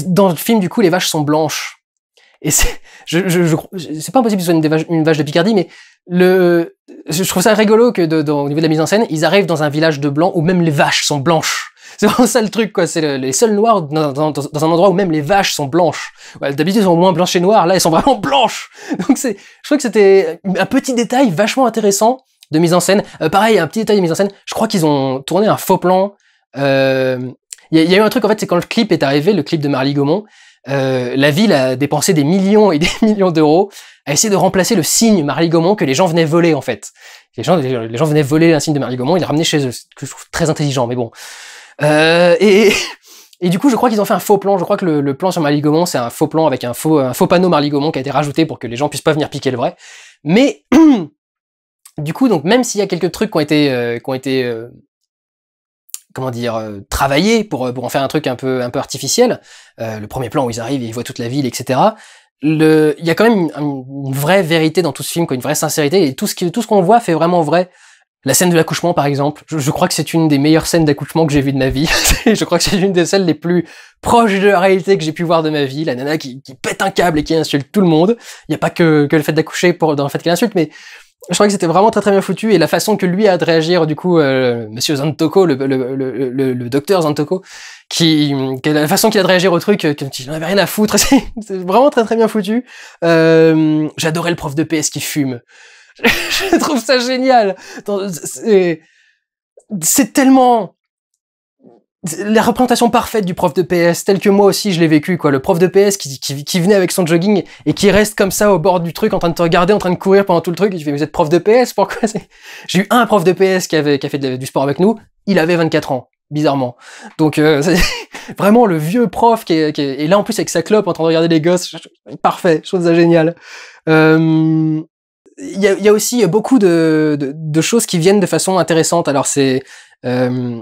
dans le film, du coup, les vaches sont blanches. Et c'est, [LAUGHS] je, je, je c'est pas impossible que ce soit une, vache, de Picardie, mais le, je trouve ça rigolo que de, dans au niveau de la mise en scène, ils arrivent dans un village de blancs où même les vaches sont blanches. [LAUGHS] C'est vraiment ça le truc, quoi. C'est les seuls noirs dans, un endroit où même les vaches sont blanches. D'habitude, elles sont moins blanches et noires. Là, elles sont vraiment blanches. [LAUGHS] Donc, c'est, je trouve que c'était un petit détail vachement intéressant de mise en scène. Euh, pareil, un petit détail de mise en scène. Je crois qu'ils ont tourné un faux plan euh, il y, a eu un truc, en fait, c'est quand le clip est arrivé, le clip de Marley Gaumont, euh, la ville a dépensé des millions et [LAUGHS] des millions d'euros à essayer de remplacer le signe Marley Gaumont que les gens venaient voler, en fait. Les gens, les gens venaient voler un signe de Marley Gaumont, ils le ramenaient chez eux, ce que je trouve très intelligent, mais bon. Euh, et, du coup, je crois qu'ils ont fait un faux plan. Je crois que le, plan sur Marley Gaumont, c'est un faux plan avec un faux, un faux panneau Marley Gaumont qui a été rajouté pour que les gens puissent pas venir piquer le vrai. Mais [CLEARS THROAT] du coup, donc même s'il y a quelques trucs qui ont été, euh, qui ont été comment dire, euh, travailler pour, euh, pour en faire un truc un peu, un peu artificiel. Euh, le premier plan où ils arrivent et ils voient toute la ville, etc. Le, il y a quand même une, vraie vérité dans tout ce film, quoi, une vraie sincérité, et tout ce, qui, tout ce qu'on voit fait vraiment vrai. La scène de l'accouchement, par exemple, je, crois que c'est une des meilleures scènes d'accouchement que j'ai vues de ma vie. [LAUGHS] je crois que c'est une des scènes les plus proches de la réalité que j'ai pu voir de ma vie. La nana qui, pète un câble et qui insulte tout le monde. Il n'y a pas que, que le fait d'accoucher pour, dans le fait qu'elle insulte, mais je crois que c'était vraiment très très bien foutu et la façon que lui a de réagir du coup euh, Monsieur Zantoko, le, le, le, le, docteur Zantoko, qui, la façon qu'il a de réagir au truc, qu'il tu n'avais avait rien à foutre, [LAUGHS] c'est vraiment très très bien foutu. Euh, J'adorais le prof de PS qui fume, [LAUGHS] je trouve ça génial. C'est tellement la représentation parfaite du prof de PS, tel que moi aussi je l'ai vécu, quoi. Le prof de PS qui, qui, venait avec son jogging et qui reste comme ça au bord du truc en train de te regarder, en train de courir pendant tout le truc. Et je fais, vous êtes prof de PS, pourquoi [LAUGHS] J'ai eu un prof de PS qui, avait, qui a fait du sport avec nous, il avait 24 ans, bizarrement. Donc, euh, [LAUGHS] vraiment le vieux prof qui est, là en plus avec sa clope en train de regarder les gosses, parfait, chose géniale. Euh il y a, aussi beaucoup de, choses qui viennent de façon intéressante. Alors c'est euh,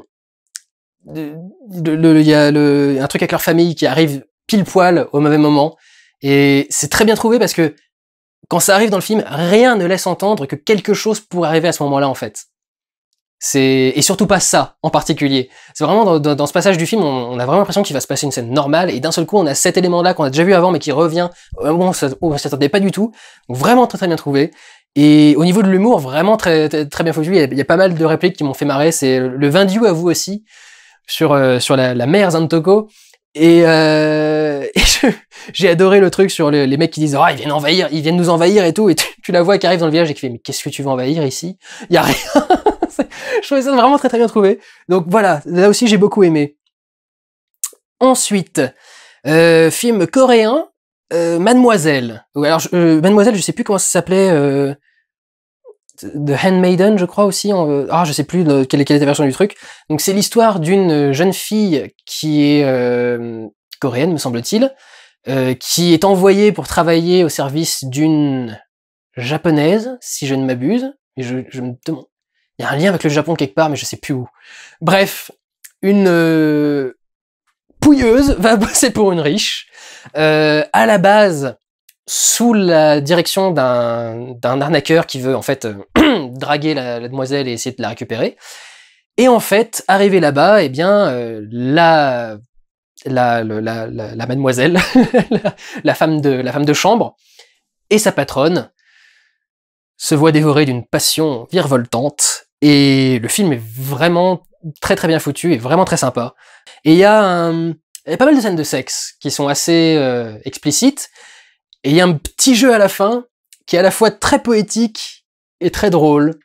il y a le, un truc avec leur famille qui arrive pile poil au mauvais moment. Et c'est très bien trouvé parce que quand ça arrive dans le film, rien ne laisse entendre que quelque chose pourrait arriver à ce moment-là, en fait. C'est et surtout pas ça en particulier. C'est vraiment dans, dans, ce passage du film, on, a vraiment l'impression qu'il va se passer une scène normale et d'un seul coup, on a cet élément-là qu'on a déjà vu avant mais qui revient où on s'attendait pas du tout. Donc vraiment très très bien trouvé. Et au niveau de l'humour, vraiment très, très, bien foutu. Il y, a, pas mal de répliques qui m'ont fait marrer. C'est le vin du à vous aussi sur, euh, sur la, mer Zantoko. Et, euh, [LAUGHS] j'ai adoré le truc sur les mecs qui disent ah ils viennent envahir, ils viennent nous envahir et tout. Et tu, la vois qui arrive dans le village et qui fait mais qu'est-ce que tu veux envahir ici Il y a rien. [LAUGHS] je trouvais ça vraiment très très bien trouvé. Donc voilà, là aussi j'ai beaucoup aimé. Ensuite, euh, film coréen Mademoiselle. Ou alors Mademoiselle, je sais plus comment ça s'appelait. The Handmaiden, je crois aussi. Euh, ah, je sais plus quelle, quelle, la version du truc. Donc c'est l'histoire d'une euh, jeune fille qui est euh, coréenne, me semble-t-il, qui est envoyée pour travailler au service d'une japonaise, si je ne m'abuse. Et je, je, me demande, il y a un lien avec le Japon quelque part, mais je sais plus où. Bref, une pouilleuse va [LAUGHS] bosser pour une riche. à la base, sous la direction d'un arnaqueur qui veut en fait [CLEARS THROAT] draguer la, demoiselle et essayer de la récupérer. Et en fait, arrivé là-bas, eh bien, euh, la, la, la, la, mademoiselle, [LAUGHS] la, femme de, la femme de chambre, et sa patronne se voit dévorer d'une passion virevoltante. Et le film est vraiment très très bien foutu et vraiment très sympa. Et il y, a pas mal de scènes de sexe qui sont assez euh, explicites. Et il y a un petit jeu à la fin qui est à la fois très poétique est très drôle.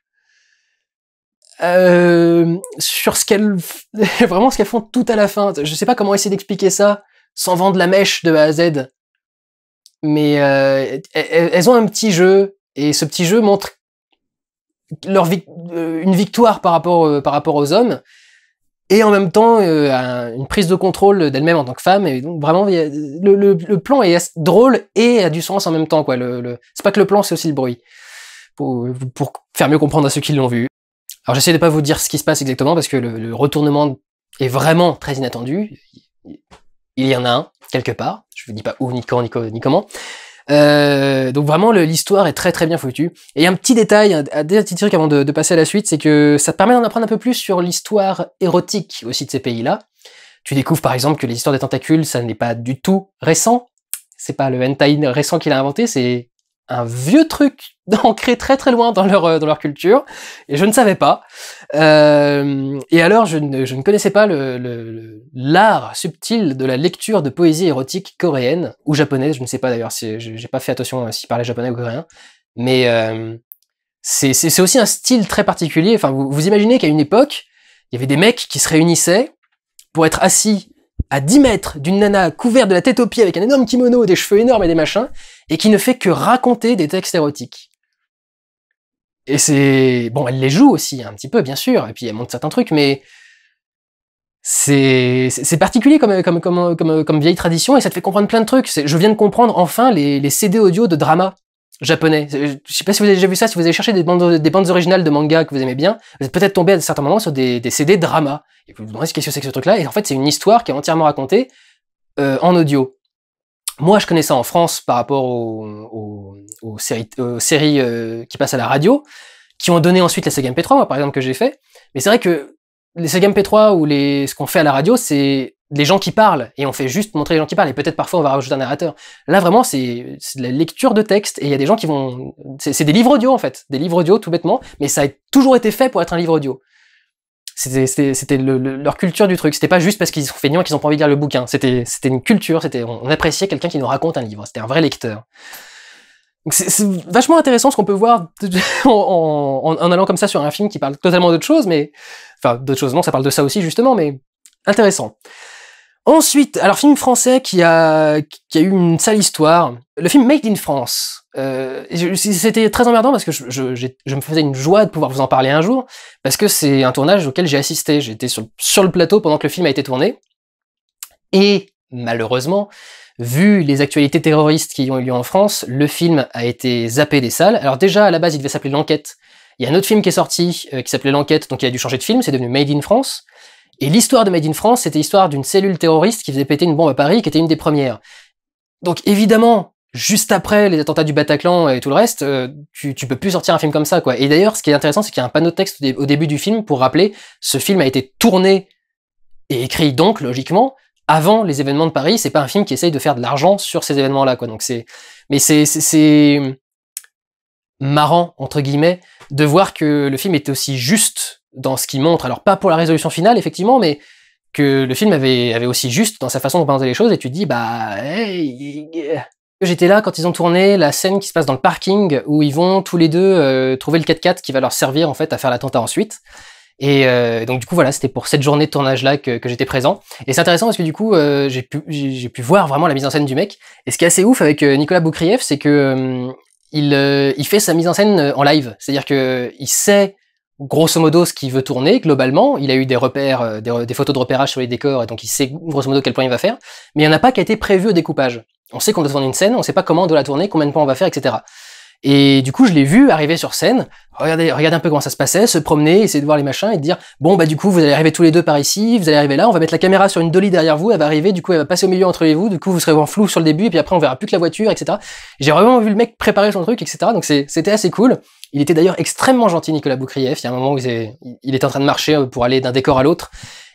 Euh, sur ce qu'elles [LAUGHS] vraiment ce qu'elles font tout à la fin. Je sais pas comment essayer d'expliquer ça sans vendre la mèche de A à Z. Mais euh, elles ont un petit jeu et ce petit jeu montre leur euh, une victoire par rapport par rapport aux hommes et en même temps une prise de contrôle d'elle-même en tant que femme et donc vraiment le, plan est drôle et a du sens en même temps quoi le... c'est pas que le plan c'est aussi le bruit pour, faire mieux comprendre à ceux qui l'ont vu. Alors j'essaie de pas vous dire ce qui se passe exactement parce que le, retournement est vraiment très inattendu. Il y en a un quelque part. Je vous dis pas où, ni quand, ni, comment. Euh, donc vraiment l'histoire est très très bien foutue. Et un petit détail, un, petit truc avant de, de passer à la suite, c'est que ça te permet d'en apprendre un peu plus sur l'histoire érotique aussi de ces pays-là. Tu découvres par exemple que les histoires des tentacules, ça n'est pas du tout récent. C'est pas le hentai récent qu'il a inventé, c'est un vieux truc [LAUGHS] ancré très très loin dans leur euh, dans leur culture et je ne savais pas euh, et alors je ne, connaissais pas le, l'art subtil de la lecture de poésie érotique coréenne ou japonaise je ne sais pas d'ailleurs si j'ai pas fait attention euh, si parlait japonais ou coréen mais c'est, c'est aussi un style très particulier enfin vous, vous imaginez qu'à une époque il y avait des mecs qui se réunissaient pour être assis à 10 mètres d'une nana couverte de la tête aux pieds avec un énorme kimono, des cheveux énormes et des machins, et qui ne fait que raconter des textes érotiques. Et c'est... Bon, elle les joue aussi, un petit peu, bien sûr, et puis elle montre certains trucs, mais... C'est particulier comme, comme, comme, vieille tradition, et ça te fait comprendre plein de trucs. Je viens de comprendre enfin les, les CD audio de drama japonais. Euh, je sais pas si vous avez déjà vu ça, si vous avez cherché des bandes, des bandes originales de manga que vous aimez bien, vous êtes peut-être tombé à certains moments sur des, des CD drama. Et vous vous demandez ce que c'est que ce truc-là, et en fait c'est une histoire qui est entièrement racontée euh, en audio. Moi je connais ça en France par rapport aux, séries, séries euh, qui passent à la radio, qui ont donné ensuite la Sega p 3 moi par exemple que j'ai fait. Mais c'est vrai que les Sega p 3 ou les, ce qu'on fait à la radio, c'est les gens qui parlent et on fait juste montrer les gens qui parlent et peut-être parfois on va rajouter un narrateur. Là vraiment c'est de la lecture de texte et il y a des gens qui vont c'est des livres audio en fait, des livres audio tout bêtement, mais ça a toujours été fait pour être un livre audio. C'était leur culture du truc. C'était pas juste parce qu'ils sont feignants qu'ils ont pas envie de lire le bouquin. C'était une culture. C'était on appréciait quelqu'un qui nous raconte un livre. C'était un vrai lecteur. C'est vachement intéressant ce qu'on peut voir [LAUGHS] en, allant comme ça sur un film qui parle totalement d'autres choses, mais enfin d'autres choses. Non, ça parle de ça aussi justement, mais intéressant. Ensuite, alors film français qui a, qui a eu une sale histoire, le film Made in France. Euh, c'était très emmerdant parce que je, me faisais une joie de pouvoir vous en parler un jour, parce que c'est un tournage auquel j'ai assisté. J'étais sur, sur le plateau pendant que le film a été tourné. Et malheureusement, vu les actualités terroristes qui ont eu lieu en France, le film a été zappé des salles. Alors déjà, à la base, il devait s'appeler L'Enquête. Il y a un autre film qui est sorti euh, qui s'appelait L'Enquête, donc il a dû changer de film, c'est devenu Made in France. Et l'histoire de Made in France, c'était l'histoire d'une cellule terroriste qui faisait péter une bombe à Paris, qui était une des premières. Donc évidemment, juste après les attentats du Bataclan et tout le reste, euh, tu, peux plus sortir un film comme ça, quoi. Et d'ailleurs, ce qui est intéressant, c'est qu'il y a un panneau de texte au début du film pour rappeler ce film a été tourné et écrit donc, logiquement, avant les événements de Paris. C'est pas un film qui essaye de faire de l'argent sur ces événements-là, quoi. Donc c'est, mais c'est, c'est, marrant, entre guillemets, de voir que le film était aussi juste dans ce qu'il montre. Alors, pas pour la résolution finale, effectivement, mais que le film avait, avait aussi juste dans sa façon de présenter les choses, et tu te dis, bah, euh, J'étais là quand ils ont tourné la scène qui se passe dans le parking où ils vont tous les deux euh, trouver le 4x4 qui va leur servir en fait à faire l'attentat ensuite. Et euh, donc du coup voilà, c'était pour cette journée de tournage là que, j'étais présent. Et c'est intéressant parce que du coup j'ai pu j'ai pu voir vraiment la mise en scène du mec. Et ce qui est assez ouf avec Nicolas Boukrieff, c'est que euh, il, fait sa mise en scène euh, en live. C'est-à-dire que sait grosso modo ce qu'il veut tourner globalement. Il a eu des repères, euh, des, photos de repérage sur les décors, et donc il sait grosso modo quel point il va faire. Mais il n'y en a pas qui a été prévu au découpage. On sait qu'on doit tourner une scène, on ne sait pas comment on doit la tourner, combien de points on va faire, etc. Et du coup, je l'ai vu arriver sur scène, regarder, regardez un peu comment ça se passait, se promener, essayer de voir les machins et de dire bon bah du coup, vous allez arriver tous les deux par ici, vous allez arriver là, on va mettre la caméra sur une dolly derrière vous, elle va arriver, du coup, elle va passer au milieu entre les vous, du coup, vous serez en flou sur le début et puis après on verra plus que la voiture, etc. J'ai vraiment vu le mec préparer son truc, etc. Donc c'était assez cool. Il était d'ailleurs extrêmement gentil, Nicolas Boukrieff. Il y a un moment où il était en train de marcher euh, pour aller d'un décor à l'autre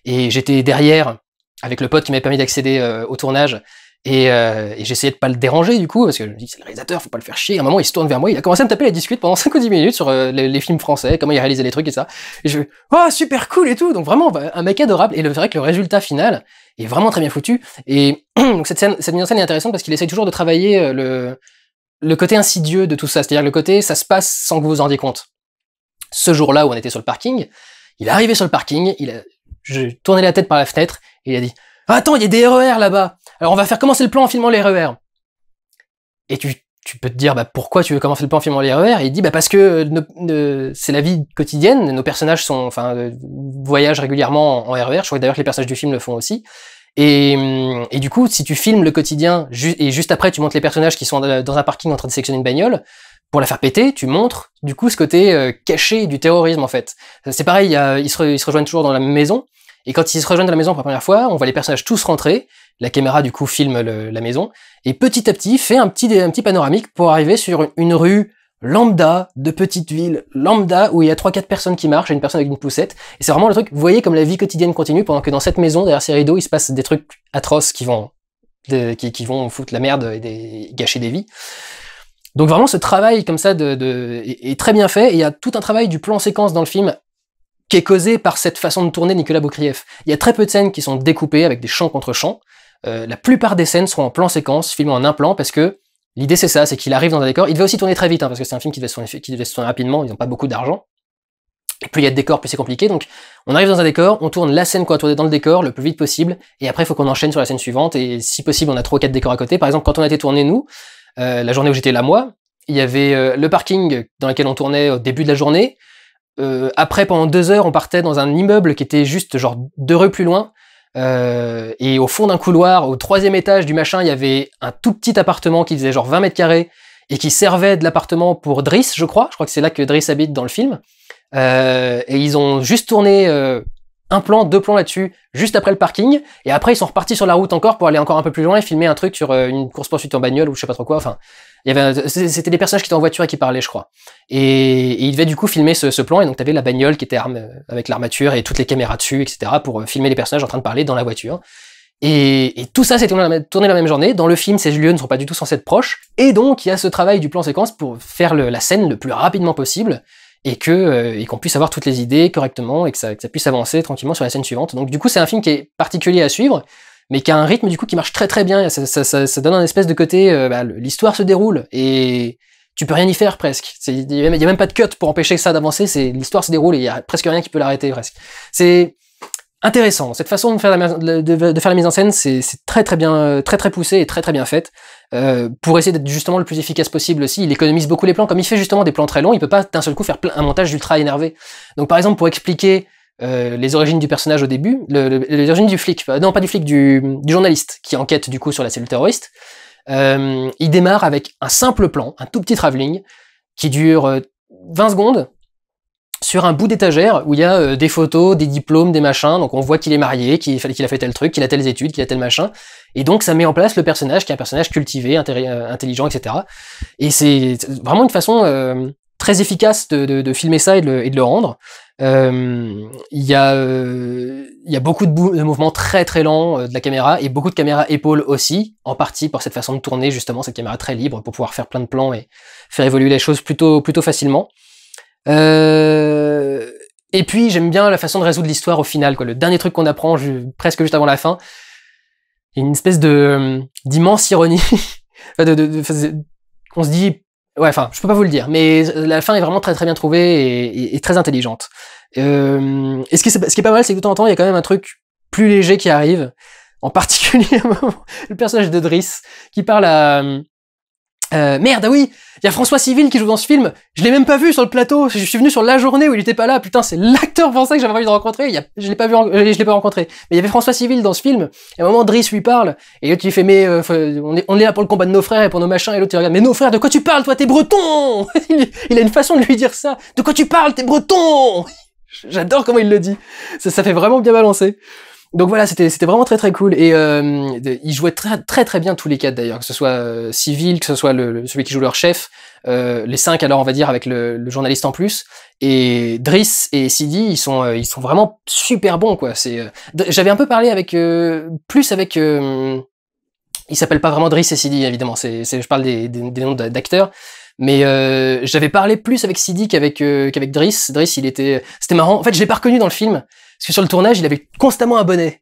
et j'étais derrière avec le pote qui m'avait permis d'accéder euh, au tournage et, euh, et j'essayais de pas le déranger du coup, parce que je me dis c'est le réalisateur, faut pas le faire chier. À un moment, il se tourne vers moi, il a commencé à me taper la discute pendant 5 [LAUGHS] ou 10 minutes sur euh, les, films français, comment il réalisait les trucs et ça. Et je oh super cool et tout. Donc vraiment bah, un mec adorable. Et le vrai que le résultat final est vraiment très bien foutu. Et [CLEARS THROAT] donc cette scène, cette mise en scène est intéressante parce qu'il essaye toujours de travailler euh, le côté insidieux de tout ça, c'est-à-dire le côté ça se passe sans que vous vous en rendez compte. Ce jour-là où on était sur le parking, il est arrivé sur le parking, il a je tourné la tête par la fenêtre et il a dit ah, attends, il y a des RER e là-bas. Alors on va faire commencer le plan en filmant les RER. E et tu, peux te dire, bah, pourquoi tu veux commencer le plan en filmant les RER Et il dit, bah, parce que euh, c'est la vie quotidienne, nos personnages sont, enfin, euh, voyagent régulièrement en, RER. E Je crois d'ailleurs que les personnages du film le font aussi. Et, hum, du coup, si tu filmes le quotidien et juste après tu montres les personnages qui sont dans un parking en train de sectionner une bagnole, pour la faire péter, tu montres du coup ce côté euh, caché du terrorisme en fait. C'est pareil, ils, se se rejoignent toujours dans la maison, et quand ils se rejoignent à la maison pour la première fois, on voit les personnages tous rentrer. La caméra, du coup, filme la maison. Et petit à petit, fait un petit, un petit panoramique pour arriver sur une, rue lambda de petite ville, lambda où il y a 3-4 personnes qui marchent et une personne avec une poussette. Et c'est vraiment le truc, vous voyez comme la vie quotidienne continue pendant que dans cette maison, derrière ces rideaux, il se passe des trucs atroces qui vont, qui, vont foutre la merde et des, gâcher des vies. Donc vraiment, ce travail comme ça de, est, est très bien fait. Et il y a tout un travail du plan séquence dans le film qui est causée par cette façon de tourner Nicolas Boukrieff. Il y a très peu de scènes qui sont découpées avec des champs contre champs. Euh, la plupart des scènes sont en plan séquence, filmées en un plan, parce que l'idée c'est ça, c'est qu'il arrive dans un décor. Il devait aussi tourner très vite, hein, parce que c'est un film qui devait, se tourner, qui devait rapidement, ils n'ont pas beaucoup d'argent. et Plus il y a de décors, plus c'est compliqué. Donc on arrive dans un décor, on tourne la scène qu'on a tournée dans le décor le plus vite possible, et après il faut qu'on enchaîne sur la scène suivante, et si possible on a trois ou quatre décors à côté. Par exemple, quand on a été tourné nous, euh, la journée où j'étais là moi, il y avait euh, le parking dans lequel on tournait au début de la journée, euh, après, pendant deux heures, on partait dans un immeuble qui était juste genre deux rues plus loin. Euh, et au fond d'un couloir, au troisième étage du machin, il y avait un tout petit appartement qui faisait genre 20 mètres carrés et qui servait de l'appartement pour Driss, je crois. Je crois que c'est là que Driss habite dans le film. Euh, et ils ont juste tourné un plan, deux plans là-dessus, juste après le parking. Et après, ils sont repartis sur la route encore pour aller encore un peu plus loin et filmer un truc sur une course-poursuite en bagnole ou je sais pas trop quoi. Enfin, c'était des personnages qui étaient en voiture et qui parlaient, je crois. Et, il devait du coup filmer ce, plan, et donc tu avais la bagnole qui était euh, avec l'armature et toutes les caméras dessus, etc., pour euh, filmer les personnages en train de parler dans la voiture. Et, tout ça c'était tourné, la même journée. Dans le film, ces lieux ne sont pas du tout censés être proches. Et donc, il y a ce travail du plan séquence pour faire la scène le plus rapidement possible euh, et qu'on puisse avoir toutes les idées correctement et que ça puisse avancer tranquillement sur la scène suivante. Donc du coup, c'est un film qui est particulier à suivre mais qui a un rythme du coup qui marche très très bien. Ça, donne un espèce de côté, euh, bah, l'histoire se déroule et tu peux rien y faire presque. Il y a, même pas de cut pour empêcher ça d'avancer. C'est l'histoire se déroule et il y a presque rien qui peut l'arrêter presque. C'est intéressant. Cette façon de faire la, de, faire la mise en scène, c'est très très bien, euh, très très poussé et très très bien faite. Euh, pour essayer d'être justement le plus efficace possible aussi, il économise beaucoup les plans. Comme il fait justement des plans très longs, il peut pas d'un seul coup faire un montage ultra énervé. Donc par exemple pour expliquer euh, les origines du personnage au début, les origines du flic, non pas du flic, du, journaliste qui enquête du coup sur la cellule terroriste. Euh, il démarre avec un simple plan, un tout petit travelling qui dure 20 euh, secondes sur un bout d'étagère où il y a des photos, des diplômes, des machins. Donc on voit qu'il est marié, qu'il a fait tel truc, qu'il a telles études, qu'il a tel machin. Et donc ça met en place le personnage qui est un personnage cultivé, intelligent, etc. Et c'est vraiment une façon très efficace de, de, de filmer ça et de le, et de le rendre. Euh, il y y, euh, y, a beaucoup de, de, mouvements très très lents euh, de la caméra et beaucoup de caméras épaule aussi, en partie pour cette façon de tourner justement cette caméra très libre pour pouvoir faire plein de plans et faire évoluer les choses plutôt plutôt facilement. Euh, et puis j'aime bien la façon de résoudre l'histoire au final, quoi. Le dernier truc qu'on apprend presque juste avant la fin, il y a une espèce de euh, d'immense ironie. [LAUGHS] de, de, de, on se dit Ouais, enfin, je peux pas vous le dire, mais euh, la fin est vraiment très très bien trouvée et, très intelligente. Euh, et ce qui, est, ce qui, est, pas mal, c'est que de temps en temps, il y a quand même un truc plus léger qui arrive. En particulier, [LAUGHS] le personnage de Driss, qui parle à... Euh, merde, ah oui il y a François Civil qui joue dans ce film. Je l'ai même pas vu sur le plateau. Je suis venu sur la journée où il était pas là. Putain, c'est l'acteur français que j'avais envie de rencontrer. Je l'ai pas vu, euh, je l'ai pas rencontré. Mais il y avait François Civil dans ce film. Et à un moment, Driss lui parle. Et l'autre, lui fait, mais, euh, on, est, là pour le combat de nos frères et pour nos machins. Et l'autre, il regarde, mais nos frères, de quoi tu parles, toi, t'es breton! [LAUGHS] il a une façon de lui dire ça. De quoi tu parles, t'es breton! [LAUGHS] J'adore comment il le dit. Ça, ça fait vraiment bien balancer donc voilà, c'était vraiment très très cool et euh, ils jouaient très très très bien tous les quatre d'ailleurs, que ce soit euh, civil, que ce soit le, celui qui joue leur chef, euh, les cinq alors on va dire avec le, le journaliste en plus et Driss et Sidi ils sont euh, ils sont vraiment super bons quoi. C'est euh, j'avais un peu parlé avec plus avec Ils s'appellent pas vraiment Driss et Sidi évidemment, c'est je parle des, des, noms d'acteurs. Mais j'avais parlé plus avec Sidi qu'avec qu'avec Driss. Driss, il était, c'était marrant. En fait, je l'ai pas reconnu dans le film parce que sur le tournage, il avait constamment un bonnet.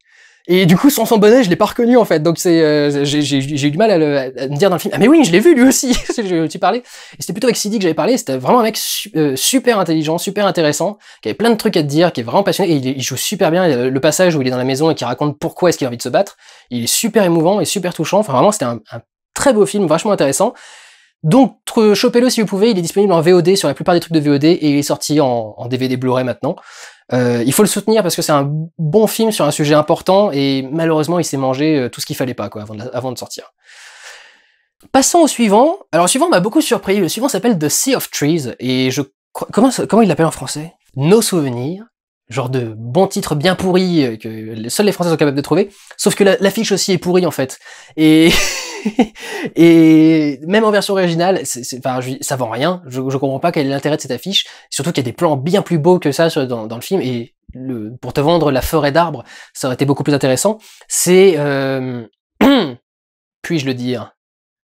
Et du coup, sans son bonnet, je l'ai pas reconnu en fait. Donc c'est, euh, j'ai eu du mal à, le, me dire dans le film. Ah mais oui, je l'ai vu lui aussi. [LAUGHS] je tu parlais. Et c'était plutôt avec Sidi que j'avais parlé. C'était vraiment un mec euh, super intelligent, super intéressant, qui avait plein de trucs à te dire, qui est vraiment passionné. Et il, joue super bien. Le passage où il est dans la maison et qui raconte pourquoi est-ce qu'il a envie de se battre, il est super émouvant et super touchant. Enfin vraiment, c'était un, très beau film, vachement intéressant. Donc, chopez-le si vous pouvez. Il est disponible en VOD sur la plupart des trucs de VOD et il est sorti en, en DVD Blu-ray maintenant. Euh, il faut le soutenir parce que c'est un bon film sur un sujet important et malheureusement il s'est mangé euh, tout ce qu'il fallait pas quoi avant de, sortir. Passons au suivant. Alors le suivant m'a beaucoup surpris. Le suivant s'appelle The Sea of Trees et je comment comment il l'appelle en français Nos souvenirs genre de bons titres bien pourris euh, que seuls les Français sont capables de trouver. Sauf que l'affiche aussi est pourrie en fait. Et [LAUGHS] et même en version originale, c ça vend rien. Je, comprends pas quel est l'intérêt de cette affiche. Surtout qu'il y a des plans bien plus beaux que ça dans, le film. Et le, pour te vendre la forêt d'arbres, ça aurait été beaucoup plus intéressant. C'est euh, [CLEARS THROAT] puis-je le dire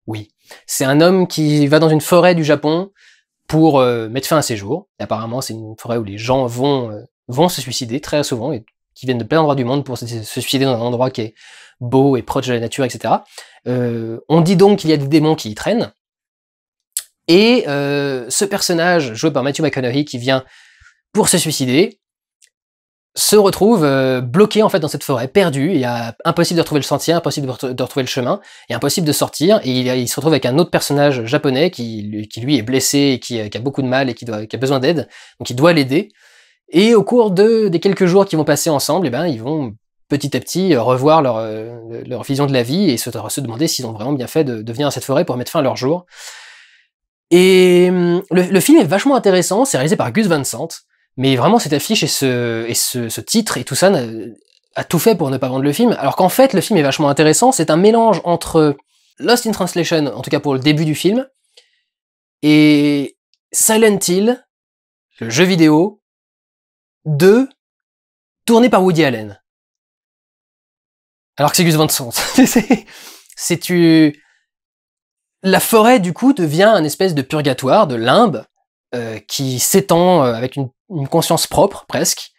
Oui, c'est un homme qui va dans une forêt du Japon pour euh, mettre fin à ses jours. apparemment, c'est une forêt où les gens vont vont se suicider très souvent et qui viennent de plein d'endroits du monde pour se, suicider dans un endroit qui est beau et proche de la nature, etc. Euh, on dit donc qu'il y a des démons qui y traînent. Et euh, ce personnage, joué par Matthew McConaughey, qui vient pour se suicider, se retrouve euh, bloqué en fait dans cette forêt, perdu. Il y impossible de retrouver le sentier, impossible de, retrouver le chemin, et impossible de sortir. Et il, se retrouve avec un autre personnage japonais qui, lui est blessé, et qui, a beaucoup de mal et qui, doit, qui a besoin d'aide. Donc il doit l'aider. Et au cours de, des quelques jours qui vont passer ensemble, eh ben, ils vont petit à petit euh, revoir leur, euh, leur vision de la vie et se, se demander s'ils ont vraiment bien fait de, venir à cette forêt pour mettre fin à leur jour. Et hum, le, le film est vachement intéressant, c'est réalisé par Gus Van Sant, mais vraiment cette affiche et ce, et ce, ce titre et tout ça a tout fait pour ne pas vendre le film, alors qu'en fait le film est vachement intéressant, c'est un mélange entre Lost in Translation, en tout cas pour le début du film, et Silent Hill, le jeu vidéo, de tourné par Woody Allen. Alors que c'est Gus Van sens. [LAUGHS] c'est tu la forêt du coup devient un espèce de purgatoire, de limbe euh, qui s'étend euh, avec une, conscience propre presque.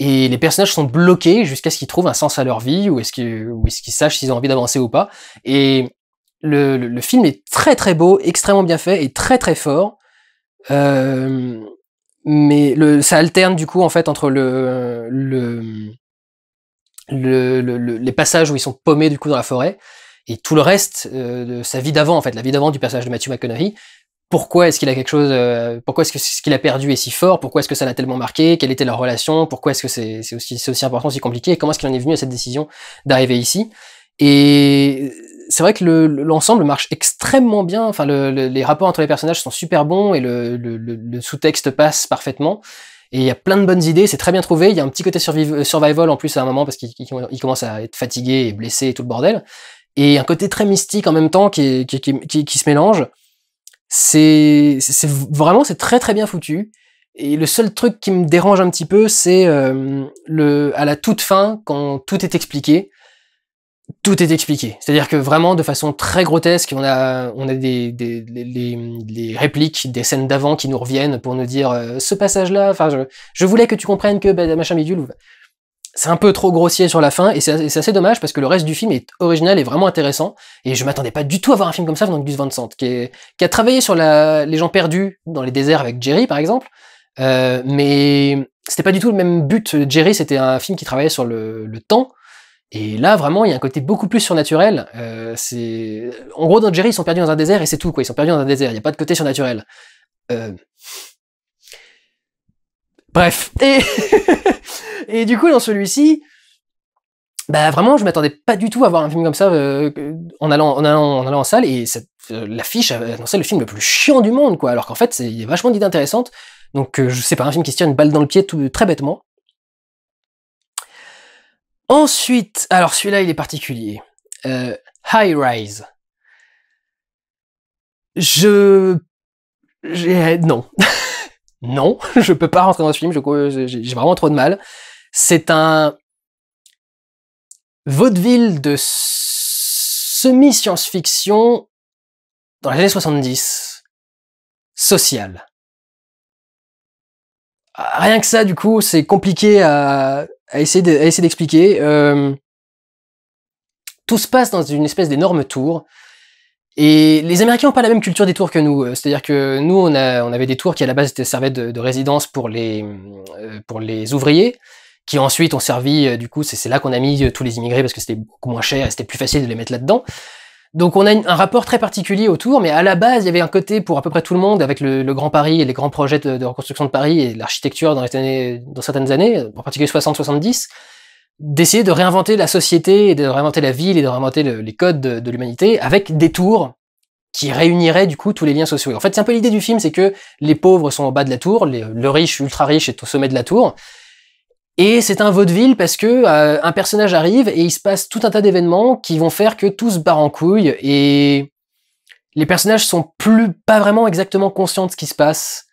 Et les personnages sont bloqués jusqu'à ce qu'ils trouvent un sens à leur vie ou est-ce qu'ils sachent s'ils ont envie d'avancer ou pas. Et le, film est très très beau, extrêmement bien fait et très très fort. Euh, mais le, ça alterne du coup en fait entre le, le, le, les passages où ils sont paumés du coup dans la forêt et tout le reste euh, de sa vie d'avant en fait, la vie d'avant du personnage de Matthew McConaughey. Pourquoi est-ce qu'il a quelque chose euh, Pourquoi est-ce que ce qu'il a perdu est si fort Pourquoi est-ce que ça l'a tellement marqué Quelle était leur relation Pourquoi est-ce que c'est aussi, aussi important, si compliqué Et comment est-ce qu'il en est venu à cette décision d'arriver ici Et c'est vrai que l'ensemble marche extrêmement bien. Enfin, les rapports entre les personnages sont super bons et le, sous-texte passe parfaitement. Et il y a plein de bonnes idées, c'est très bien trouvé. Il y a un petit côté euh, survival en plus à un moment parce qu'il commence à être fatigué et blessé et tout le bordel. Et un côté très mystique en même temps qui, se mélange. C'est vraiment c'est très très bien foutu. Et le seul truc qui me dérange un petit peu, c'est euh, à la toute fin quand tout est expliqué tout est expliqué. C'est-à-dire que vraiment, de façon très grotesque, on a, on a des, des les, répliques des scènes d'avant qui nous reviennent pour nous dire euh, ce passage-là. Enfin, je, je, voulais que tu comprennes que ben, machin bidule. C'est un peu trop grossier sur la fin et c'est assez dommage parce que le reste du film est original et vraiment intéressant. Et je m'attendais pas du tout à voir un film comme ça venant de Gus Van qui, qui a travaillé sur les gens perdus dans les déserts avec Jerry, par exemple. Euh, mais c'était pas du tout le même but. Jerry, c'était un film qui travaillait sur le, le temps et là, vraiment, il y a un côté beaucoup plus surnaturel. Euh, c'est, en gros, dans Jerry, ils sont perdus dans un désert et c'est tout, quoi. Ils sont perdus dans un désert. Il n'y a pas de côté surnaturel. Euh, bref. [LAUGHS] Et... du coup, dans celui-ci, bah vraiment, je m'attendais pas du tout à voir un film comme ça euh, en, allant, en, allant, en allant en salle. Et l'affiche annonçait le film le plus chiant du monde, quoi. Alors qu'en fait, il y a vachement d'idées intéressantes. Donc, je sais pas, un film qui se tient une balle dans le pied tout, très bêtement. Ensuite, alors celui-là, il est particulier. Euh, high Rise. Je... Non. [LAUGHS] non, je peux pas rentrer dans ce film, j'ai vraiment trop de mal. C'est un vaudeville de semi-science-fiction dans les années 70, Social. Ah, rien que ça, du coup, c'est compliqué à, à essayer d'expliquer. Euh, tout se passe dans une espèce d'énorme tour. Et les Américains n'ont pas la même culture des tours que nous. Euh, c'est-à-dire que nous, on, avait des tours qui à la base servaient de, résidence pour les, euh, pour les ouvriers, qui ensuite ont servi, du coup, c'est là qu'on a mis tous les immigrés parce que c'était beaucoup moins cher et c'était plus facile de les mettre là-dedans. Donc on a un rapport très particulier autour, mais à la base, il y avait un côté pour à peu près tout le monde avec le, Grand Paris et les grands projets de, reconstruction de Paris et l'architecture dans, dans certaines années, en particulier 60-70, d'essayer de réinventer la société, et de réinventer la ville et de réinventer les codes de, l'humanité avec des tours qui réuniraient du coup tous les liens sociaux. en fait, c'est un peu l'idée du film, c'est que les pauvres sont au bas de la tour, le riche ultra riche est au sommet de la tour, et c'est un vaudeville parce que euh, un personnage arrive et il se passe tout un tas d'événements qui vont faire que tout se barre en couille et les personnages sont plus pas vraiment exactement conscients de ce qui se passe.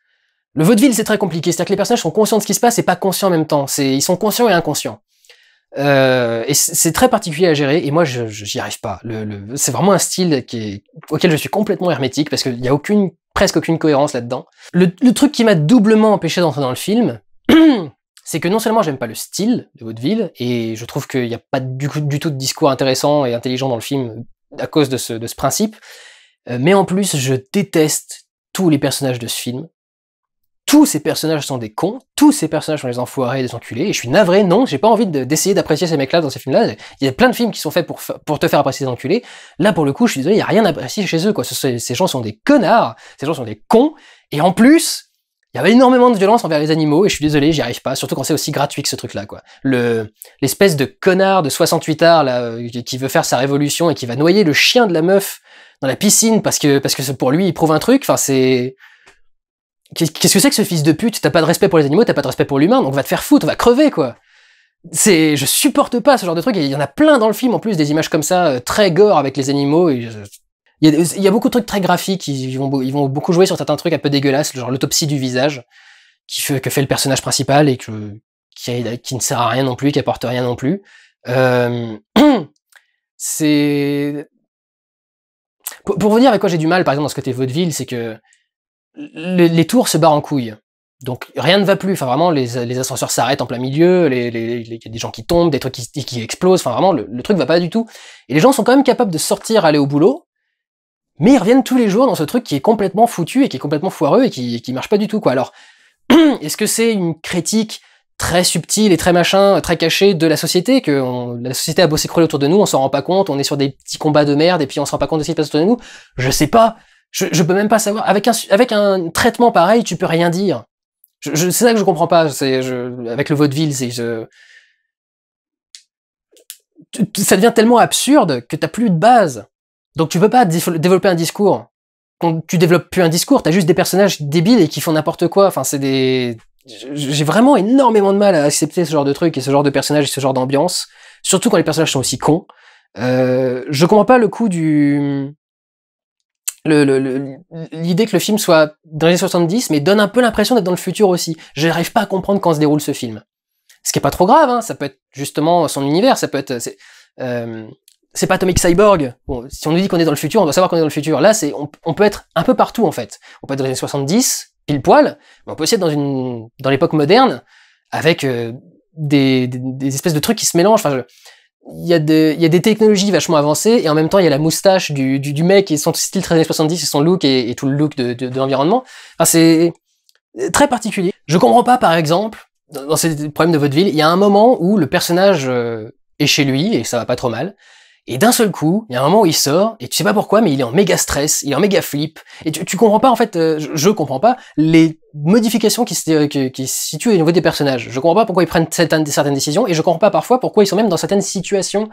Le vaudeville c'est très compliqué, c'est-à-dire que les personnages sont conscients de ce qui se passe et pas conscients en même temps. C'est ils sont conscients et inconscients. Euh, et c'est très particulier à gérer et moi je j'y arrive pas. Le, c'est vraiment un style qui est, auquel je suis complètement hermétique parce qu'il n'y a aucune presque aucune cohérence là-dedans. Le, le truc qui m'a doublement empêché d'entrer dans le film [CLEARS THROAT] c'est que non seulement j'aime pas le style de votre ville et je trouve qu'il n'y a pas du, tout de discours intéressant et intelligent dans le film à cause de ce, principe, euh, mais en plus je déteste tous les personnages de ce film. Tous ces personnages sont des cons, tous ces personnages sont des enfoirés et des enculés, et je suis navré, non, j'ai pas envie d'essayer d'apprécier ces mecs-là dans ces films-là. Il y a plein de films qui sont faits pour, te faire apprécier des enculés. Là, pour le coup, je suis désolé, il n'y a rien à apprécier chez eux, quoi. ces gens sont des connards, ces gens sont des cons, et en plus, il y avait énormément de violence envers les animaux et je suis désolé, j'y arrive pas, surtout quand c'est aussi gratuit que ce truc-là, quoi. Le, l'espèce de connard de 68 heures là, euh, qui veut faire sa révolution et qui va noyer le chien de la meuf dans la piscine parce que, parce que pour lui, il prouve un truc, enfin, c'est... Qu'est-ce que c'est que ce fils de pute T'as pas de respect pour les animaux, t'as pas de respect pour l'humain, donc on va te faire foutre, on va crever, quoi. C'est, je supporte pas ce genre de truc. Il y en a plein dans le film en plus des images comme ça, euh, très gore avec les animaux. Et il y, a beaucoup de trucs très graphiques, ils vont, ils vont beaucoup jouer sur certains trucs un peu dégueulasses, genre l'autopsie du visage, qui fait, que fait le personnage principal et que, qui, qui ne sert à rien non plus, qui apporte rien non plus. Euh... [CLEARS THROAT] c'est... Pour, vous dire avec quoi j'ai du mal, par exemple, dans ce côté vaudeville, c'est que les, tours se barrent en couilles. Donc rien ne va plus. Enfin vraiment, les, ascenseurs s'arrêtent en plein milieu. Il y a des gens qui tombent, des trucs qui, explosent. Enfin vraiment, le, le, truc va pas du tout. Et les gens sont quand même capables de sortir, aller au boulot, mais ils reviennent tous les jours dans ce truc qui est complètement foutu et qui est complètement foireux et qui, marche pas du tout, quoi. Alors, [CLEARS THROAT] est-ce que c'est une critique très subtile et très machin, euh, très cachée de la société, que la société a bossé s'écrouler autour de nous, on s'en rend pas compte, on est sur des petits combats de merde et puis on s'en rend pas compte de ce qui se passe autour de nous. Je sais pas. Je, peux même pas savoir. Avec un, avec un traitement pareil, tu peux rien dire. c'est ça que je comprends pas. C'est, avec le vaudeville, c'est, je, ça devient tellement absurde que t'as plus de base. Donc tu peux pas développer un discours. Quand tu développes plus un discours, t'as juste des personnages débiles et qui font n'importe quoi. Enfin, c'est des. J'ai vraiment énormément de mal à accepter ce genre de truc et ce genre de personnages et ce genre d'ambiance. Surtout quand les personnages sont aussi cons. Euh, je comprends pas le coup du. L'idée le, que le film soit dans les années 70, mais donne un peu l'impression d'être dans le futur aussi. Je n'arrive pas à comprendre quand se déroule ce film. Ce qui est pas trop grave, hein. ça peut être justement son univers, ça peut être. Euh, c'est pas Atomic Cyborg. si on nous dit qu'on est dans le futur, on doit savoir qu'on est dans le futur. Là, c'est on, peut être un peu partout en fait. On peut être dans les années 70, pile poil, mais on peut aussi être dans une dans l'époque moderne avec euh, des, des, espèces de trucs qui se mélangent. Enfin, il y, a il y a des technologies vachement avancées et en même temps il y a la moustache du, du, du, mec et son style très années 70 et son look et, tout le look de, de, l'environnement. Enfin, c'est euh, très particulier. Je comprends pas par exemple dans, ces problèmes de votre ville, il y a un moment où le personnage euh, est chez lui et ça va pas trop mal et d'un seul coup, il y a un moment où il sort, et tu sais pas pourquoi, mais il est en méga stress, il est en méga flip, et tu, comprends pas, en fait, euh, je, comprends pas, les modifications euh, qui se, situent au niveau des personnages. Je comprends pas pourquoi ils prennent certaines, décisions, et je comprends pas parfois pourquoi ils sont même dans certaines situations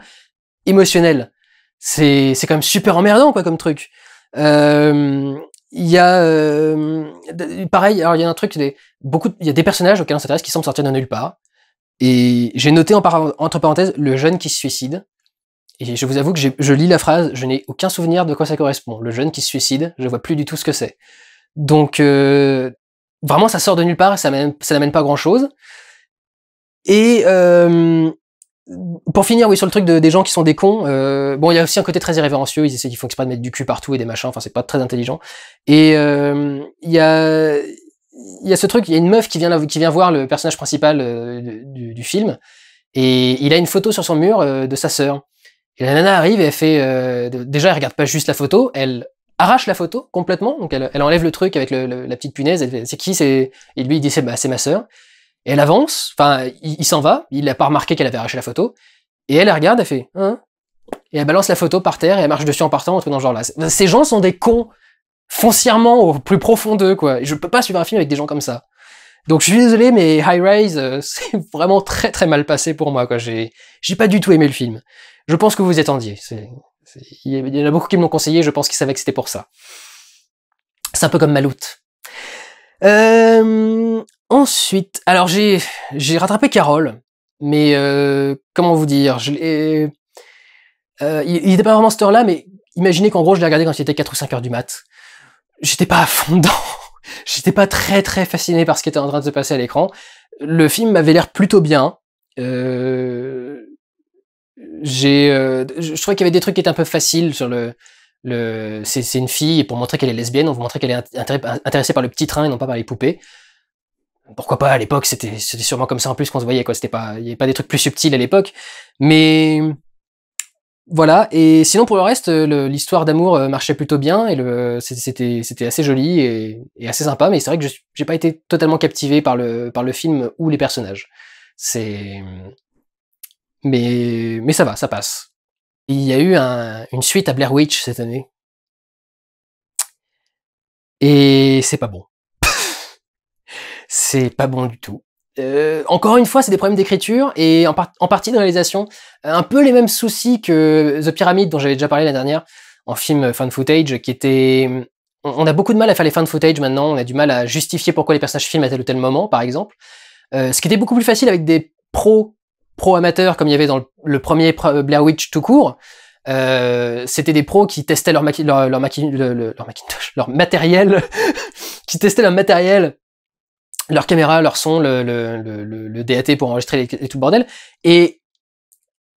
émotionnelles. C'est quand même super emmerdant, quoi, comme truc. Euh, il y a pareil alors il y a un truc des il y a des personnages auxquels on s'intéresse qui sont sortis de nulle part et j'ai noté entre parenthèses le jeune qui se suicide et je vous avoue que je lis la phrase, je n'ai aucun souvenir de quoi ça correspond. Le jeune qui se suicide, je vois plus du tout ce que c'est. Donc euh, vraiment, ça sort de nulle part ça n'amène pas grand-chose. Et euh, pour finir, oui, sur le truc des gens qui sont des cons, euh, bon, il y a aussi un côté très irrévérencieux, ils essaient qu'ils font exprès de mettre du cul partout et des machins, enfin, c'est pas très intelligent. Et il y a... ce truc, il y a une meuf qui vient, voir le personnage principal du, du, film, et il a une photo sur son mur de sa sœur. Et la nana arrive, elle fait. Euh, déjà, elle regarde pas juste la photo, elle arrache la photo complètement. Donc elle, enlève le truc avec la petite punaise. c'est qui c'est Et lui il dit c'est ma sœur. Et elle avance. Enfin, il, s'en va. Il n'a pas remarqué qu'elle avait arraché la photo. Et elle, elle regarde. Elle fait hein Et elle balance la photo par terre et elle marche dessus en partant, un truc dans genre-là. Ces gens sont des cons foncièrement au plus profond d'eux, quoi. je peux pas suivre un film avec des gens comme ça. Donc je suis désolé, mais High Rise, euh, [LAUGHS] c'est vraiment très très mal passé pour moi, quoi. j'ai pas du tout aimé le film. Je pense que vous attendiez. Il y en a beaucoup qui me l'ont conseillé, je pense qu'ils savaient que c'était pour ça. C'est un peu comme Malout. Euh, ensuite, alors j'ai j'ai rattrapé Carole, mais euh, comment vous dire, je euh, il n'était pas vraiment cette heure-là, mais imaginez qu'en gros, je l'ai regardé quand il était 4 ou 5 heures du mat. J'étais pas à fond dedans. [LAUGHS] J'étais pas très très fasciné par ce qui était en train de se passer à l'écran. Le film m'avait l'air plutôt bien. Euh, j'ai, euh, je trouvais qu'il y avait des trucs qui étaient un peu faciles sur le, le c'est, une fille et pour montrer qu'elle est lesbienne, on vous montrait qu'elle est intéressée par le petit train et non pas par les poupées. Pourquoi pas à l'époque, c'était, c'était sûrement comme ça en plus qu'on se voyait quoi. C'était pas, il y avait pas des trucs plus subtils à l'époque, mais voilà. Et sinon pour le reste, l'histoire d'amour euh, marchait plutôt bien et le, c'était, assez joli et, assez sympa. Mais c'est vrai que je, j'ai pas été totalement captivé par le, par le film ou les personnages. C'est, mais, mais ça va, ça passe. Il y a eu une suite à Blair Witch cette année. Et c'est pas bon. c'est pas bon du tout. Euh, encore une fois, c'est des problèmes d'écriture et en, partie de réalisation. Un peu les mêmes soucis que The Pyramid dont j'avais déjà parlé la dernière en film fan footage qui était... On, a beaucoup de mal à faire les fan footage maintenant, on a du mal à justifier pourquoi les personnages filment à tel ou tel moment, par exemple. Euh, ce qui était beaucoup plus facile avec des pros pro-amateurs comme il y avait dans le, premier euh, Blair Witch tout court. Euh, c'était des pros qui testaient leur, leur, leur, [LAUGHS] leur matériel, [LAUGHS] qui testaient leur matériel, leur caméra, leur son, le, DAT pour enregistrer tout le bordel. Et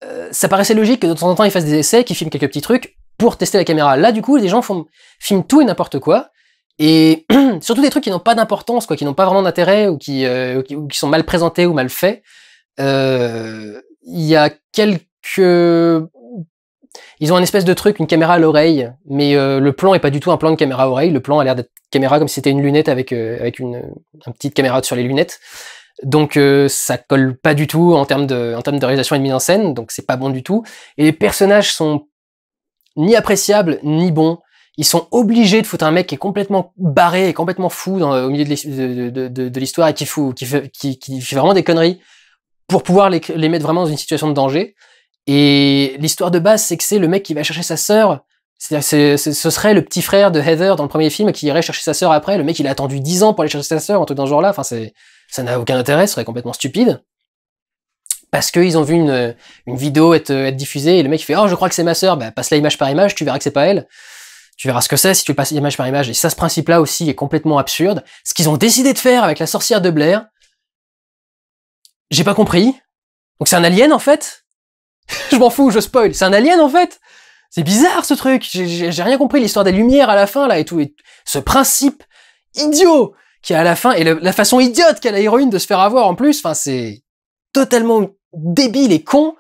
euh, ça paraissait logique que de temps en temps ils fassent des essais, qu'ils filment quelques petits trucs pour tester la caméra. Là, du coup, les gens font, filment tout et n'importe quoi. Et [CLEARS THROAT] surtout des trucs qui n'ont pas d'importance, quoi, qui n'ont pas vraiment d'intérêt ou qui sont mal présentés ou mal faits. Euh, il y a quelques ils ont un espèce de truc, une caméra à l'oreille, mais euh, le plan est pas du tout un plan de caméra à oreille. Le plan a l'air d'être caméra comme si c'était une lunette avec euh, avec une, petite caméra sur les lunettes. Donc ça colle pas du tout en termes de en termes de réalisation et de mise en scène, donc c'est pas bon du tout. Et les personnages sont ni appréciables ni bons. Ils sont obligés de foutre un mec qui est complètement barré et complètement fou au milieu de l'histoire et qui fout, qui, qui fait vraiment des conneries pour pouvoir les, mettre vraiment dans une situation de danger. Et l'histoire de base, c'est que c'est le mec qui va chercher sa sœur. C'est, ce serait le petit frère de Heather dans le premier film qui irait chercher sa sœur après. Le mec, il a attendu 10 ans pour aller chercher sa sœur, un truc dans ce genre-là. Enfin, c'est, ça n'a aucun intérêt, ce serait complètement stupide. Parce qu'ils ont vu une, vidéo être, diffusée et le mec il fait Oh, je crois que c'est ma sœur. Bah, passe-la image par image, tu verras que c'est pas elle. Tu verras ce que c'est si tu passes image par image. Et ça, ce principe-là aussi est complètement absurde. Ce qu'ils ont décidé de faire avec la sorcière de Blair, j'ai pas compris. Donc c'est un alien en fait [LAUGHS] Je m'en fous, je spoil. C'est un alien en fait C'est bizarre ce truc. J'ai rien compris l'histoire des lumières à la fin là et tout. Et ce principe idiot qui à la fin et la façon idiote qu'a la héroïne de se faire avoir en plus. Enfin c'est totalement débile et con.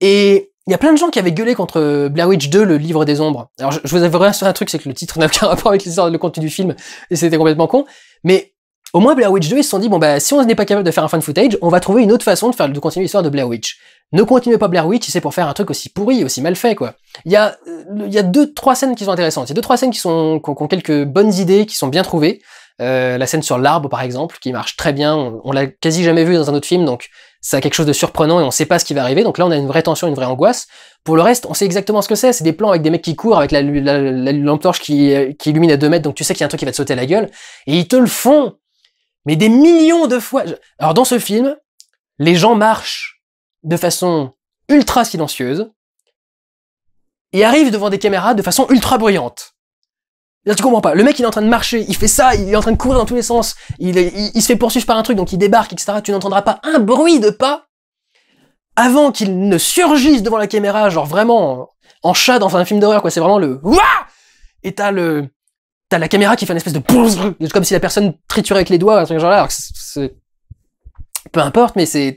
Et il y a plein de gens qui avaient gueulé contre euh, Blair Witch 2, le livre des ombres. Alors je, je vous rien sur un truc, c'est que le titre [LAUGHS] n'a aucun rapport avec l'histoire, le contenu du film, et c'était complètement con. Mais au moins, Blair Witch 2, ils se sont dit, bon, bah, si on n'est pas capable de faire un fan footage, on va trouver une autre façon de, faire, de continuer l'histoire de Blair Witch. Ne continuez pas Blair Witch, c'est pour faire un truc aussi pourri, aussi mal fait, quoi. Il y a, euh, il y a deux, trois scènes qui sont intéressantes. Il y a deux, trois scènes qui sont, qui ont, quelques bonnes idées, qui sont bien trouvées. Euh, la scène sur l'arbre, par exemple, qui marche très bien. On, l'a quasi jamais vu dans un autre film, donc ça a quelque chose de surprenant et on sait pas ce qui va arriver. Donc là, on a une vraie tension, une vraie angoisse. Pour le reste, on sait exactement ce que c'est. C'est des plans avec des mecs qui courent, avec la, lampe torche qui, euh, qui illumine à 2 mètres, donc tu sais qu'il y a un truc qui va te sauter à la gueule. Et ils te le font mais des millions de fois. Alors dans ce film, les gens marchent de façon ultra silencieuse et arrivent devant des caméras de façon ultra bruyante. tu comprends pas. Le mec, il est en train de marcher, il fait ça, il est en train de courir dans tous les sens, il, il, se fait poursuivre par un truc, donc il débarque, etc. Tu n'entendras pas un bruit de pas avant qu'il ne surgisse devant la caméra, genre vraiment en, chat dans un film d'horreur, quoi. C'est vraiment le Ouah! Et t'as le, t'as la caméra qui fait une espèce de comme si la personne triturait avec les doigts, un truc genre là, alors c'est peu importe, mais c'est,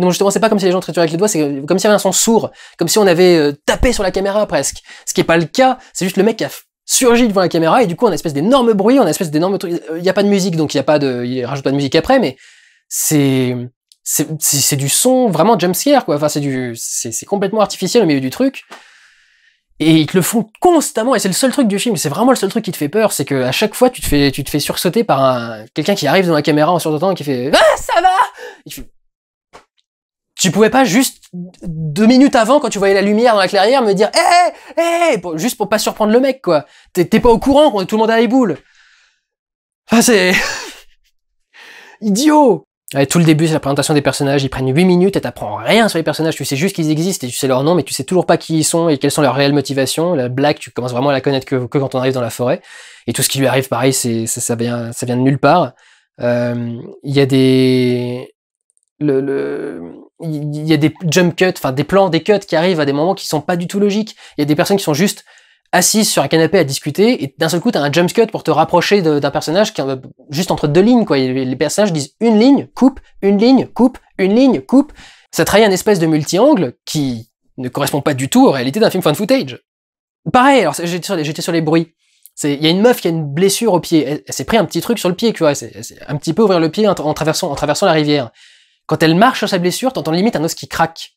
non justement c'est pas comme si les gens trituraient avec les doigts, c'est comme s'il y avait un son sourd, comme si on avait euh, tapé sur la caméra presque. Ce qui est pas le cas, c'est juste le mec qui a surgi devant la caméra et du coup on a une espèce d'énorme bruit, on a une espèce d'énorme truc. Euh, il y a pas de musique donc il y a pas de, il rajoute pas de musique après, mais c'est c'est du son vraiment jumpscare quoi. Enfin c'est du, c'est complètement artificiel au milieu du truc. Et ils te le font constamment, et c'est le seul truc du film, c'est vraiment le seul truc qui te fait peur, c'est que à chaque fois tu te fais, tu te fais sursauter par un, quelqu'un qui arrive dans la caméra en sursautant et qui fait Ah, ça va tu, pouvais pas juste deux minutes avant, quand tu voyais la lumière dans la clairière, me dire Hé, Eh, eh, eh juste pour pas surprendre le mec, quoi. T'es pas au courant, tout le monde a les boules. Enfin, c'est. [LAUGHS] idiot tout le début, c'est la présentation des personnages. Ils prennent 8 minutes et t'apprends rien sur les personnages. Tu sais juste qu'ils existent et tu sais leur nom, mais tu sais toujours pas qui ils sont et quelles sont leurs réelles motivations. La blague, tu commences vraiment à la connaître que, quand on arrive dans la forêt. Et tout ce qui lui arrive, pareil, c'est, ça, vient, ça vient de nulle part. Euh, il y a des. le, il y a des jump cuts, enfin des plans, des cuts qui arrivent à des moments qui sont pas du tout logiques. Il y a des personnes qui sont juste assise sur un canapé à discuter, et d'un seul coup, t'as un jump cut pour te rapprocher d'un personnage qui est juste entre deux lignes, quoi. Les personnages disent une ligne, coupe, une ligne, coupe, une ligne, coupe. Ça trahit un espèce de multi-angle qui ne correspond pas du tout aux réalités d'un film fan footage. Pareil, alors j'étais sur, les, bruits. Il y a une meuf qui a une blessure au pied. Elle, s'est pris un petit truc sur le pied, tu vois. C'est un petit peu ouvrir le pied en, traversant, en traversant la rivière. Quand elle marche sur sa blessure, t'entends limite un os qui craque.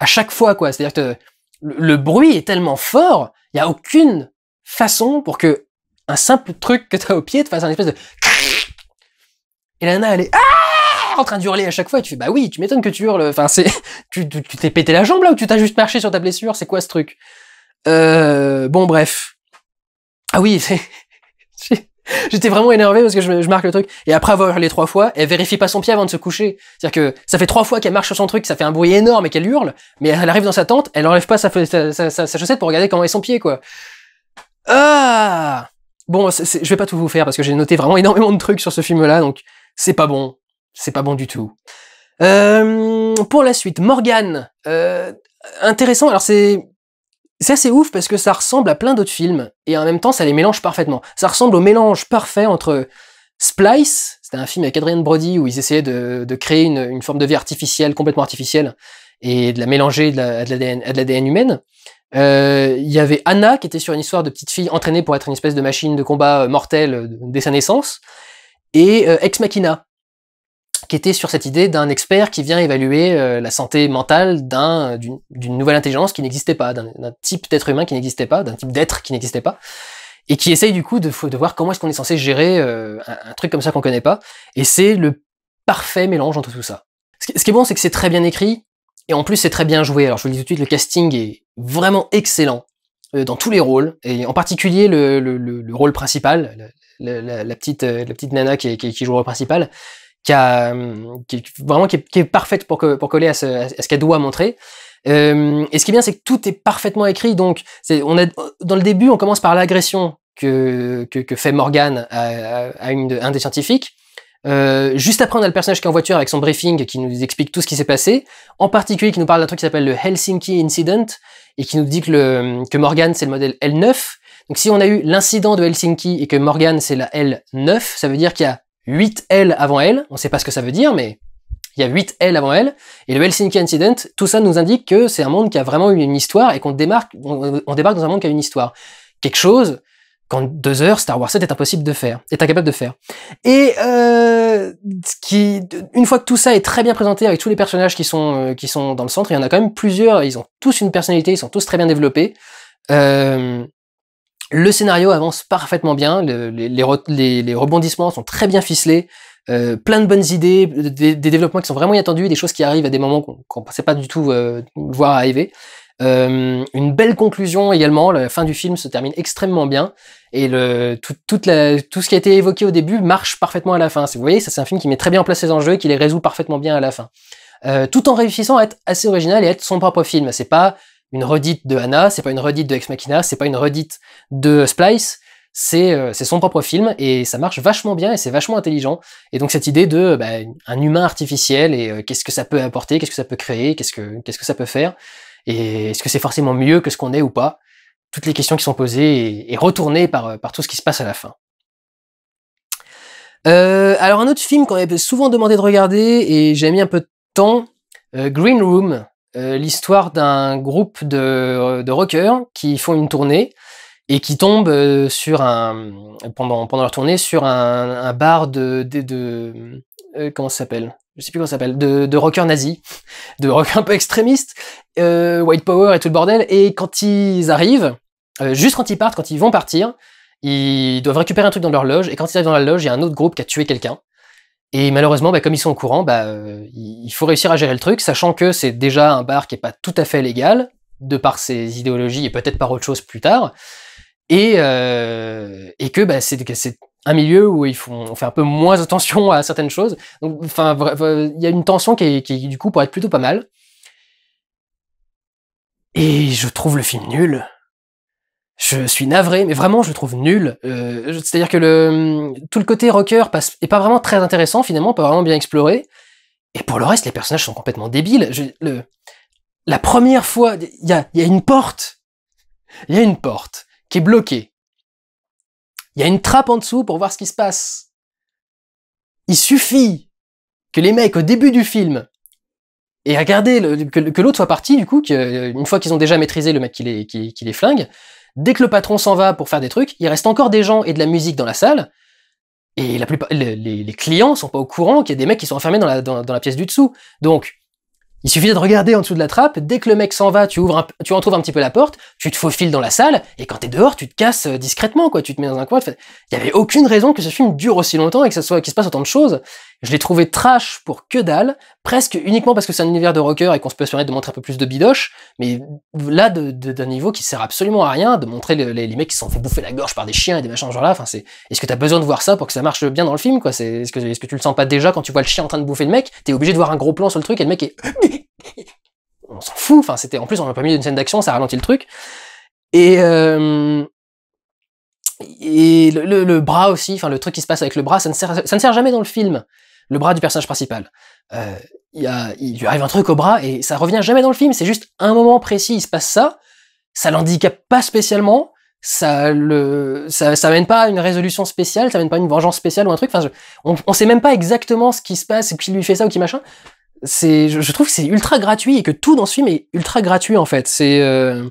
À chaque fois, quoi. C'est-à-dire que le, bruit est tellement fort, il n'y a aucune façon pour que un simple truc que tu as au pied te fasse un espèce de... Et la nana, elle est ah, en train d'hurler à chaque fois et tu fais bah oui, tu m'étonnes que tu hurles. Enfin, c'est [LAUGHS] tu t'es pété la jambe là ou tu t'as juste marché sur ta blessure C'est quoi ce truc euh, Bon bref. Ah oui, [LAUGHS] c'est [LAUGHS] J'étais vraiment énervé parce que je, marque le truc. Et après avoir hurlé trois fois, elle vérifie pas son pied avant de se coucher. C'est-à-dire que ça fait trois fois qu'elle marche sur son truc, ça fait un bruit énorme et qu'elle hurle, mais elle arrive dans sa tente, elle enlève pas sa, chaussette pour regarder comment est son pied, quoi. Ah Bon, je vais pas tout vous faire parce que j'ai noté vraiment énormément de trucs sur ce film-là, donc c'est pas bon. C'est pas bon du tout. Euh, pour la suite, Morgane. Euh, intéressant, alors c'est c'est assez ouf parce que ça ressemble à plein d'autres films et en même temps ça les mélange parfaitement. Ça ressemble au mélange parfait entre Splice, c'était un film avec Adrian Brody où ils essayaient de, créer une, forme de vie artificielle, complètement artificielle, et de la mélanger de la, à de l'ADN humaine. Euh, il y avait Anna qui était sur une histoire de petite fille entraînée pour être une espèce de machine de combat euh, mortelle euh, dès sa naissance, et Ex Machina qui était sur cette idée d'un expert qui vient évaluer euh, la santé mentale euh, d'une, nouvelle intelligence qui n'existait pas, d'un, type d'être humain qui n'existait pas, d'un type d'être qui n'existait pas, et qui essaye du coup de, voir comment est-ce qu'on est censé gérer euh, un, truc comme ça qu'on connaît pas. Et c'est le parfait mélange entre tout ça. Ce qui, est bon, c'est que c'est très bien écrit, et en plus c'est très bien joué. Alors je vous le dis tout de suite, le casting est vraiment excellent dans tous les rôles, et en particulier le, rôle principal, la, petite, la petite nana qui, qui joue le rôle principal, qui, a, euh, est vraiment qui est, parfaite pour, que, pour coller à ce, ce qu'elle doit montrer. Euh, et ce qui est bien, c'est que tout est parfaitement écrit. Donc, on a, dans le début, on commence par l'agression que, que, fait Morgan à, une un des scientifiques. Euh, juste après, on a le personnage qui est en voiture avec son briefing qui nous explique tout ce qui s'est passé. En particulier, qui nous parle d'un truc qui s'appelle le Helsinki Incident et qui nous dit que, le, que Morgan, c'est le modèle L9. Donc, si on a eu l'incident de Helsinki et que Morgan, c'est la L9, ça veut dire qu'il y a 8 L avant elle, on ne sait pas ce que ça veut dire, mais il y a 8 L avant elle et le Helsinki Incident, tout ça nous indique que c'est un monde qui a vraiment eu une histoire et qu'on démarque, on, débarque dans un monde qui a une histoire. Quelque chose qu'en deux heures, Star Wars 7 est impossible de faire, est incapable de faire. Et euh, qui, une fois que tout ça est très bien présenté avec tous les personnages qui sont, euh, qui sont dans le centre, il y en a quand même plusieurs, ils ont tous une personnalité, ils sont tous très bien développés. Euh, le scénario avance parfaitement bien, les, rebondissements sont très bien ficelés, euh, plein de bonnes idées, des, développements qui sont vraiment attendus, des choses qui arrivent à des moments qu'on ne pensait pas du tout euh, voir arriver. Euh, une belle conclusion également, la fin du film se termine extrêmement bien et tout, ce qui a été évoqué au début marche parfaitement à la fin. Vous voyez, c'est un film qui met très bien en place ses enjeux et qui les résout parfaitement bien à la fin. tout en réussissant à être assez original et à être son propre film. C'est pas une redite de Hannah, c'est pas une redite de Ex Machina, c'est pas une redite de Splice, c'est euh, son propre film et ça marche vachement bien et c'est vachement intelligent. Et donc cette idée de bah, un humain artificiel et euh, qu'est-ce que ça peut apporter, qu'est-ce que ça peut créer, qu'est-ce que que ça peut faire et est-ce que c'est forcément mieux que ce qu'on est ou pas Toutes les questions qui sont posées et, retournées par euh, par tout ce qui se passe à la fin. alors un autre film qu'on avait souvent demandé de regarder et j'ai mis un peu de temps, Green Room euh, l'histoire d'un groupe de, euh, de rockers qui font une tournée et qui tombent euh, sur un, pendant, pendant leur tournée sur un, bar de, de, de comment s'appelle je sais plus comment s'appelle, de, de rockers nazis, de rockers un peu extrémistes, white power et tout le bordel. Et quand ils arrivent, juste quand ils partent, quand ils vont partir, ils doivent récupérer un truc dans leur loge. Et quand ils arrivent dans la loge, il y a un autre groupe qui a tué quelqu'un. Et malheureusement, bah, comme ils sont au courant, bah, euh, il faut réussir à gérer le truc, sachant que c'est déjà un bar qui n'est pas tout à fait légal, de par ses idéologies et peut-être par autre chose plus tard, et, euh, et que bah, c'est un milieu où ils font, on fait un peu moins [LAUGHS] attention à certaines choses. enfin, il y a une tension qui, qui, du coup, pourrait être plutôt pas mal. Et je trouve le film nul je suis navré, mais vraiment, je le trouve nul. Euh, c'est-à-dire que le, tout le côté rocker passe, est pas vraiment très intéressant, finalement, pas vraiment bien exploré. Et pour le reste, les personnages sont complètement débiles. le, la première fois, il y a, une porte. Il y a une porte qui est bloquée. Il y a une trappe en dessous pour voir ce qui se passe. Il suffit que les mecs, au début du film, et regardez, le, que, l'autre soit parti, du coup, euh, une fois qu'ils ont déjà maîtrisé le mec qui les flingue, Dès que le patron s'en va pour faire des trucs, il reste encore des gens et de la musique dans la salle. Et la les, clients sont pas au courant qu'il y a des mecs qui sont enfermés dans la, pièce du dessous. Donc, il suffit de regarder en dessous de la trappe, dès que le mec s'en va, tu ouvres un, tu en trouves un petit peu la porte, tu te faufiles dans la salle, et quand t'es dehors, tu te casses euh, discrètement, quoi, tu te mets dans un coin. Il y avait aucune raison que ce film dure aussi longtemps et que ça soit, qu'il se passe autant de choses. Je l'ai trouvé trash pour que dalle, presque uniquement parce que c'est un univers de rocker et qu'on se peut se permettre de montrer un peu plus de bidoche, mais là, d'un niveau qui sert absolument à rien, de montrer les, mecs qui se sont fait bouffer la gorge par des chiens et des machins genre là, enfin c'est... Est-ce que t'as besoin de voir ça pour que ça marche bien dans le film, quoi Est-ce que, tu le sens pas déjà quand tu vois le chien en train de bouffer le mec T'es obligé de voir un gros plan sur le truc et le mec est... [LAUGHS] on s'en fout, enfin c'était... En plus, on n'a pas mis une scène d'action, ça ralentit le truc. Et... Euh, et le, bras aussi, enfin le truc qui se passe avec le bras, ça ne sert jamais dans le film le bras du personnage principal. Euh, il lui arrive un truc au bras et ça revient jamais dans le film, c'est juste un moment précis, il se passe ça, ça l'handicape pas spécialement, ça le ça, ça mène pas à une résolution spéciale, ça mène pas à une vengeance spéciale ou un truc, enfin on, on sait même pas exactement ce qui se passe, et qui lui fait ça ou qui machin. C'est je, trouve que c'est ultra gratuit et que tout dans ce film est ultra gratuit en fait. C'est euh,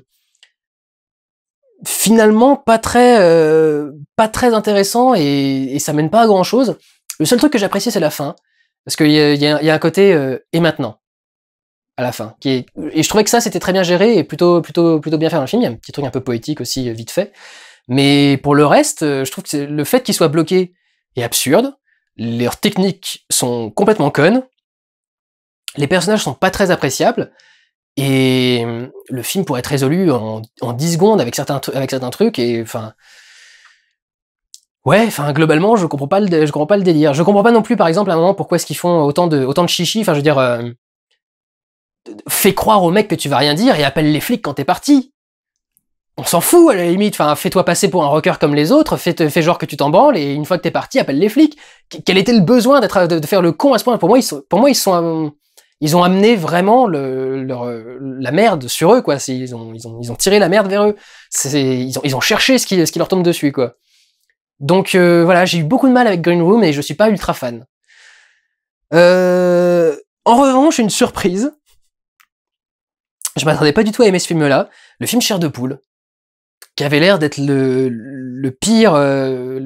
finalement pas très euh, pas très intéressant et, et ça mène pas à grand chose. Le seul truc que j'apprécie, c'est la fin. Parce qu'il y, a un côté euh, et maintenant à la fin. Et je trouvais que ça, c'était très bien géré et plutôt, plutôt, plutôt bien fait dans le film. Il y a un petit truc un peu poétique aussi, euh, vite fait. Mais pour le reste, euh, je trouve que le fait qu'ils soient bloqués est absurde. Leurs techniques sont complètement connes. Les personnages sont pas très appréciables. Et le film pourrait être résolu en, 10 secondes avec certains, avec certains trucs. Et enfin, Ouais, enfin globalement, je comprends pas le, je comprends pas le délire. Je comprends pas non plus, par exemple, à un moment pourquoi est-ce qu'ils font autant de, autant de chichi. Enfin, je veux dire, euh, fais croire au mec que tu vas rien dire et appelle les flics quand t'es parti. On s'en fout à la limite. Enfin, fais-toi passer pour un rocker comme les autres. Fais, genre que tu t'en et une fois que t'es parti, appelle les flics. Quel était le besoin d'être de, faire le con à ce point Pour moi, ils sont, pour moi, ils sont. Euh, ils ont amené vraiment le, euh, la merde sur eux, quoi. Ils ont, ils, ont, ils ont tiré la merde vers eux. Ils ont, ils ont cherché ce qui, ce qui leur tombe dessus, quoi. Donc euh, voilà, j'ai eu beaucoup de mal avec Green Room et je suis pas ultra fan. Euh, en revanche, une surprise. Je m'attendais pas du tout à aimer ce film-là. Le film Cher de poule, qui avait l'air d'être le, le, pire, euh,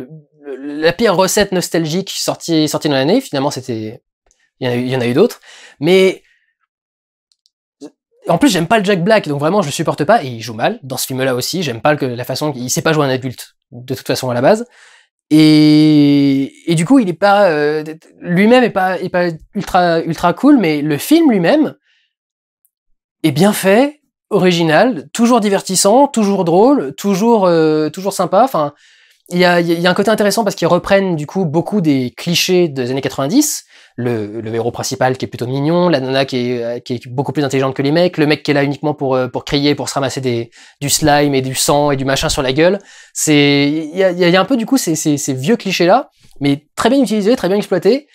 la pire recette nostalgique sortie sortie dans l'année. Finalement, c'était, il y en a eu, d'autres, mais en plus, j'aime pas le Jack Black, donc vraiment, je le supporte pas, et il joue mal. Dans ce film-là aussi, j'aime pas la façon qu'il sait pas jouer un adulte de toute façon à la base. Et, du coup, il est pas euh, lui-même est pas pas ultra ultra cool, mais le film lui-même est bien fait, original, toujours divertissant, toujours drôle, toujours euh, toujours sympa. Enfin, il y a, un côté intéressant parce qu'ils reprennent du coup beaucoup des clichés des années 90 le, le, héros principal qui est plutôt mignon, la nana qui est, euh, qui est, beaucoup plus intelligente que les mecs, le mec qui est là uniquement pour, euh, pour crier, pour se ramasser des, du slime et du sang et du machin sur la gueule. C'est, il y a, y a, un peu du coup ces, ces, vieux clichés là, mais très bien utilisés, très bien exploités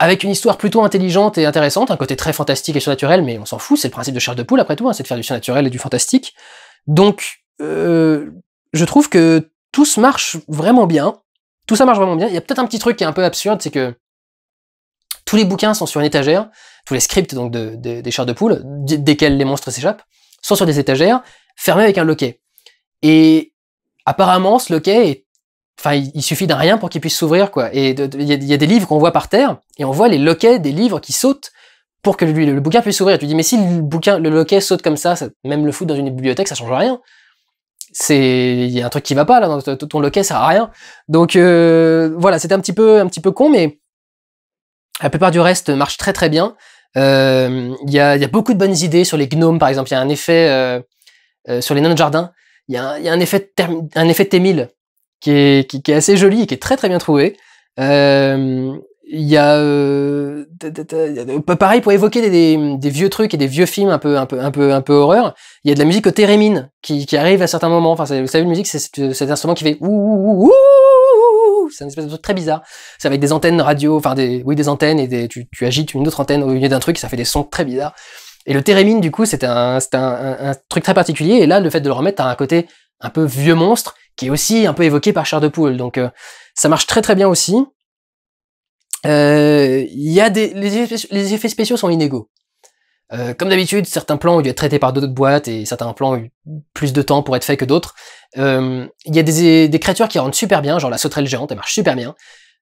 avec une histoire plutôt intelligente et intéressante, un côté très fantastique et surnaturel, mais on s'en fout, c'est le principe de chair de poule après tout, hein, c'est de faire du surnaturel et du fantastique. Donc, euh, je trouve que tout se marche vraiment bien, tout ça marche vraiment bien. Il y a peut-être un petit truc qui est un peu absurde, c'est que tous les bouquins sont sur une étagère, tous les scripts donc de, des chars de poule, desquels les monstres s'échappent, sont sur des étagères, fermées avec un loquet. Et apparemment, ce loquet Enfin, il suffit d'un rien pour qu'il puisse s'ouvrir, quoi. Et il y, a des livres qu'on voit par terre, et on voit les loquets des livres qui sautent pour que le, bouquin puisse s'ouvrir. Tu dis, mais si le bouquin, le loquet saute comme ça, même le foutre dans une bibliothèque, ça change rien. C'est, il y a un truc qui va pas là. Dans ton, ton loquet sert à rien. Donc euh, voilà, c'était un petit peu, un petit peu con, mais la plupart du reste marche très très bien. Euh, il y, y, a beaucoup de bonnes idées sur les gnomes, par exemple. Il y a un effet euh, euh sur les nains de jardin. Il y, y, a un effet, un effet Témil qui est, qui, est, assez joli et qui est très très bien trouvé. Euh, il y a pareil pour évoquer des, des, vieux trucs et des vieux films un peu un peu un peu un peu horreur. Il y a de la musique au térémine qui, qui, arrive à certains moments. Enfin, vous savez, la musique, c'est cet instrument qui fait ouh c'est un espèce de truc très bizarre. C'est avec des antennes radio, enfin des, oui, des antennes et tu, agites une autre antenne au milieu d'un truc, ça fait des sons très bizarres. Et le térémine du coup, c'est un, truc très particulier. Et là, le fait de le remettre, à un côté un peu vieux monstre qui est aussi un peu évoqué par Char de Poule. Donc, euh, ça marche très très bien aussi. Euh, a des, les effets spéciaux sont inégaux. Euh, comme d'habitude, certains plans ont dû être traités par d'autres boîtes et certains plans ont eu plus de temps pour être faits que d'autres. Euh, il y a des, créatures qui rentrent super bien, genre la sauterelle géante, elle marche super bien.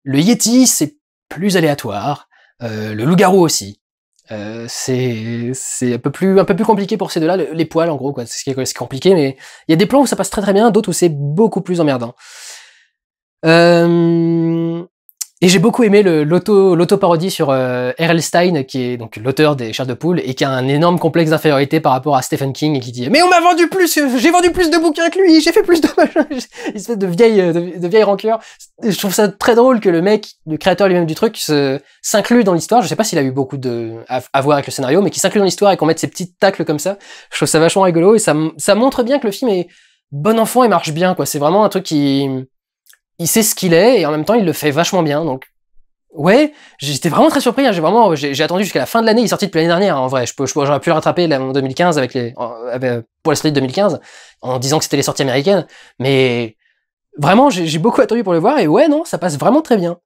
Le Yeti, c'est plus aléatoire. Euh, le loup-garou aussi. c'est un, peu plus, un peu plus compliqué pour ces deux-là. les poils, en gros, quoi, c'est ce qui est, compliqué, mais il y a des plans où ça passe très très bien, d'autres où c'est beaucoup plus emmerdant. Euh, et j'ai beaucoup aimé l'auto-parodie sur euh, qui est donc l'auteur des Chairs de Poule, et qui a un énorme complexe d'infériorité par rapport à Stephen King, et qui dit « Mais on m'a vendu plus euh, J'ai vendu plus de bouquins que lui J'ai fait plus de [LAUGHS] machin !» Espèce de vieille, euh, de, de vieille rancœur. Je trouve ça très drôle que le mec, le créateur lui-même du truc, s'inclut dans l'histoire. Je sais pas s'il a eu beaucoup de, à, voir avec le scénario, mais qu'il s'inclut dans l'histoire et qu'on mette ses petites tacles comme ça. Je trouve ça vachement rigolo, et ça, ça montre bien que le film est bon enfant et marche bien, quoi. C'est vraiment un truc qui il sait ce qu'il est et en même temps il le fait vachement bien. Donc ouais, j'étais vraiment très surpris. Hein, j'ai vraiment j'ai attendu jusqu'à la fin de l'année. Il est sorti depuis l'année dernière. en vrai, je peux j'aurais pu le rattraper en 2015 avec les pour la 2015 en disant que c'était les sorties américaines. Mais vraiment j'ai beaucoup attendu pour le voir et ouais non ça passe vraiment très bien.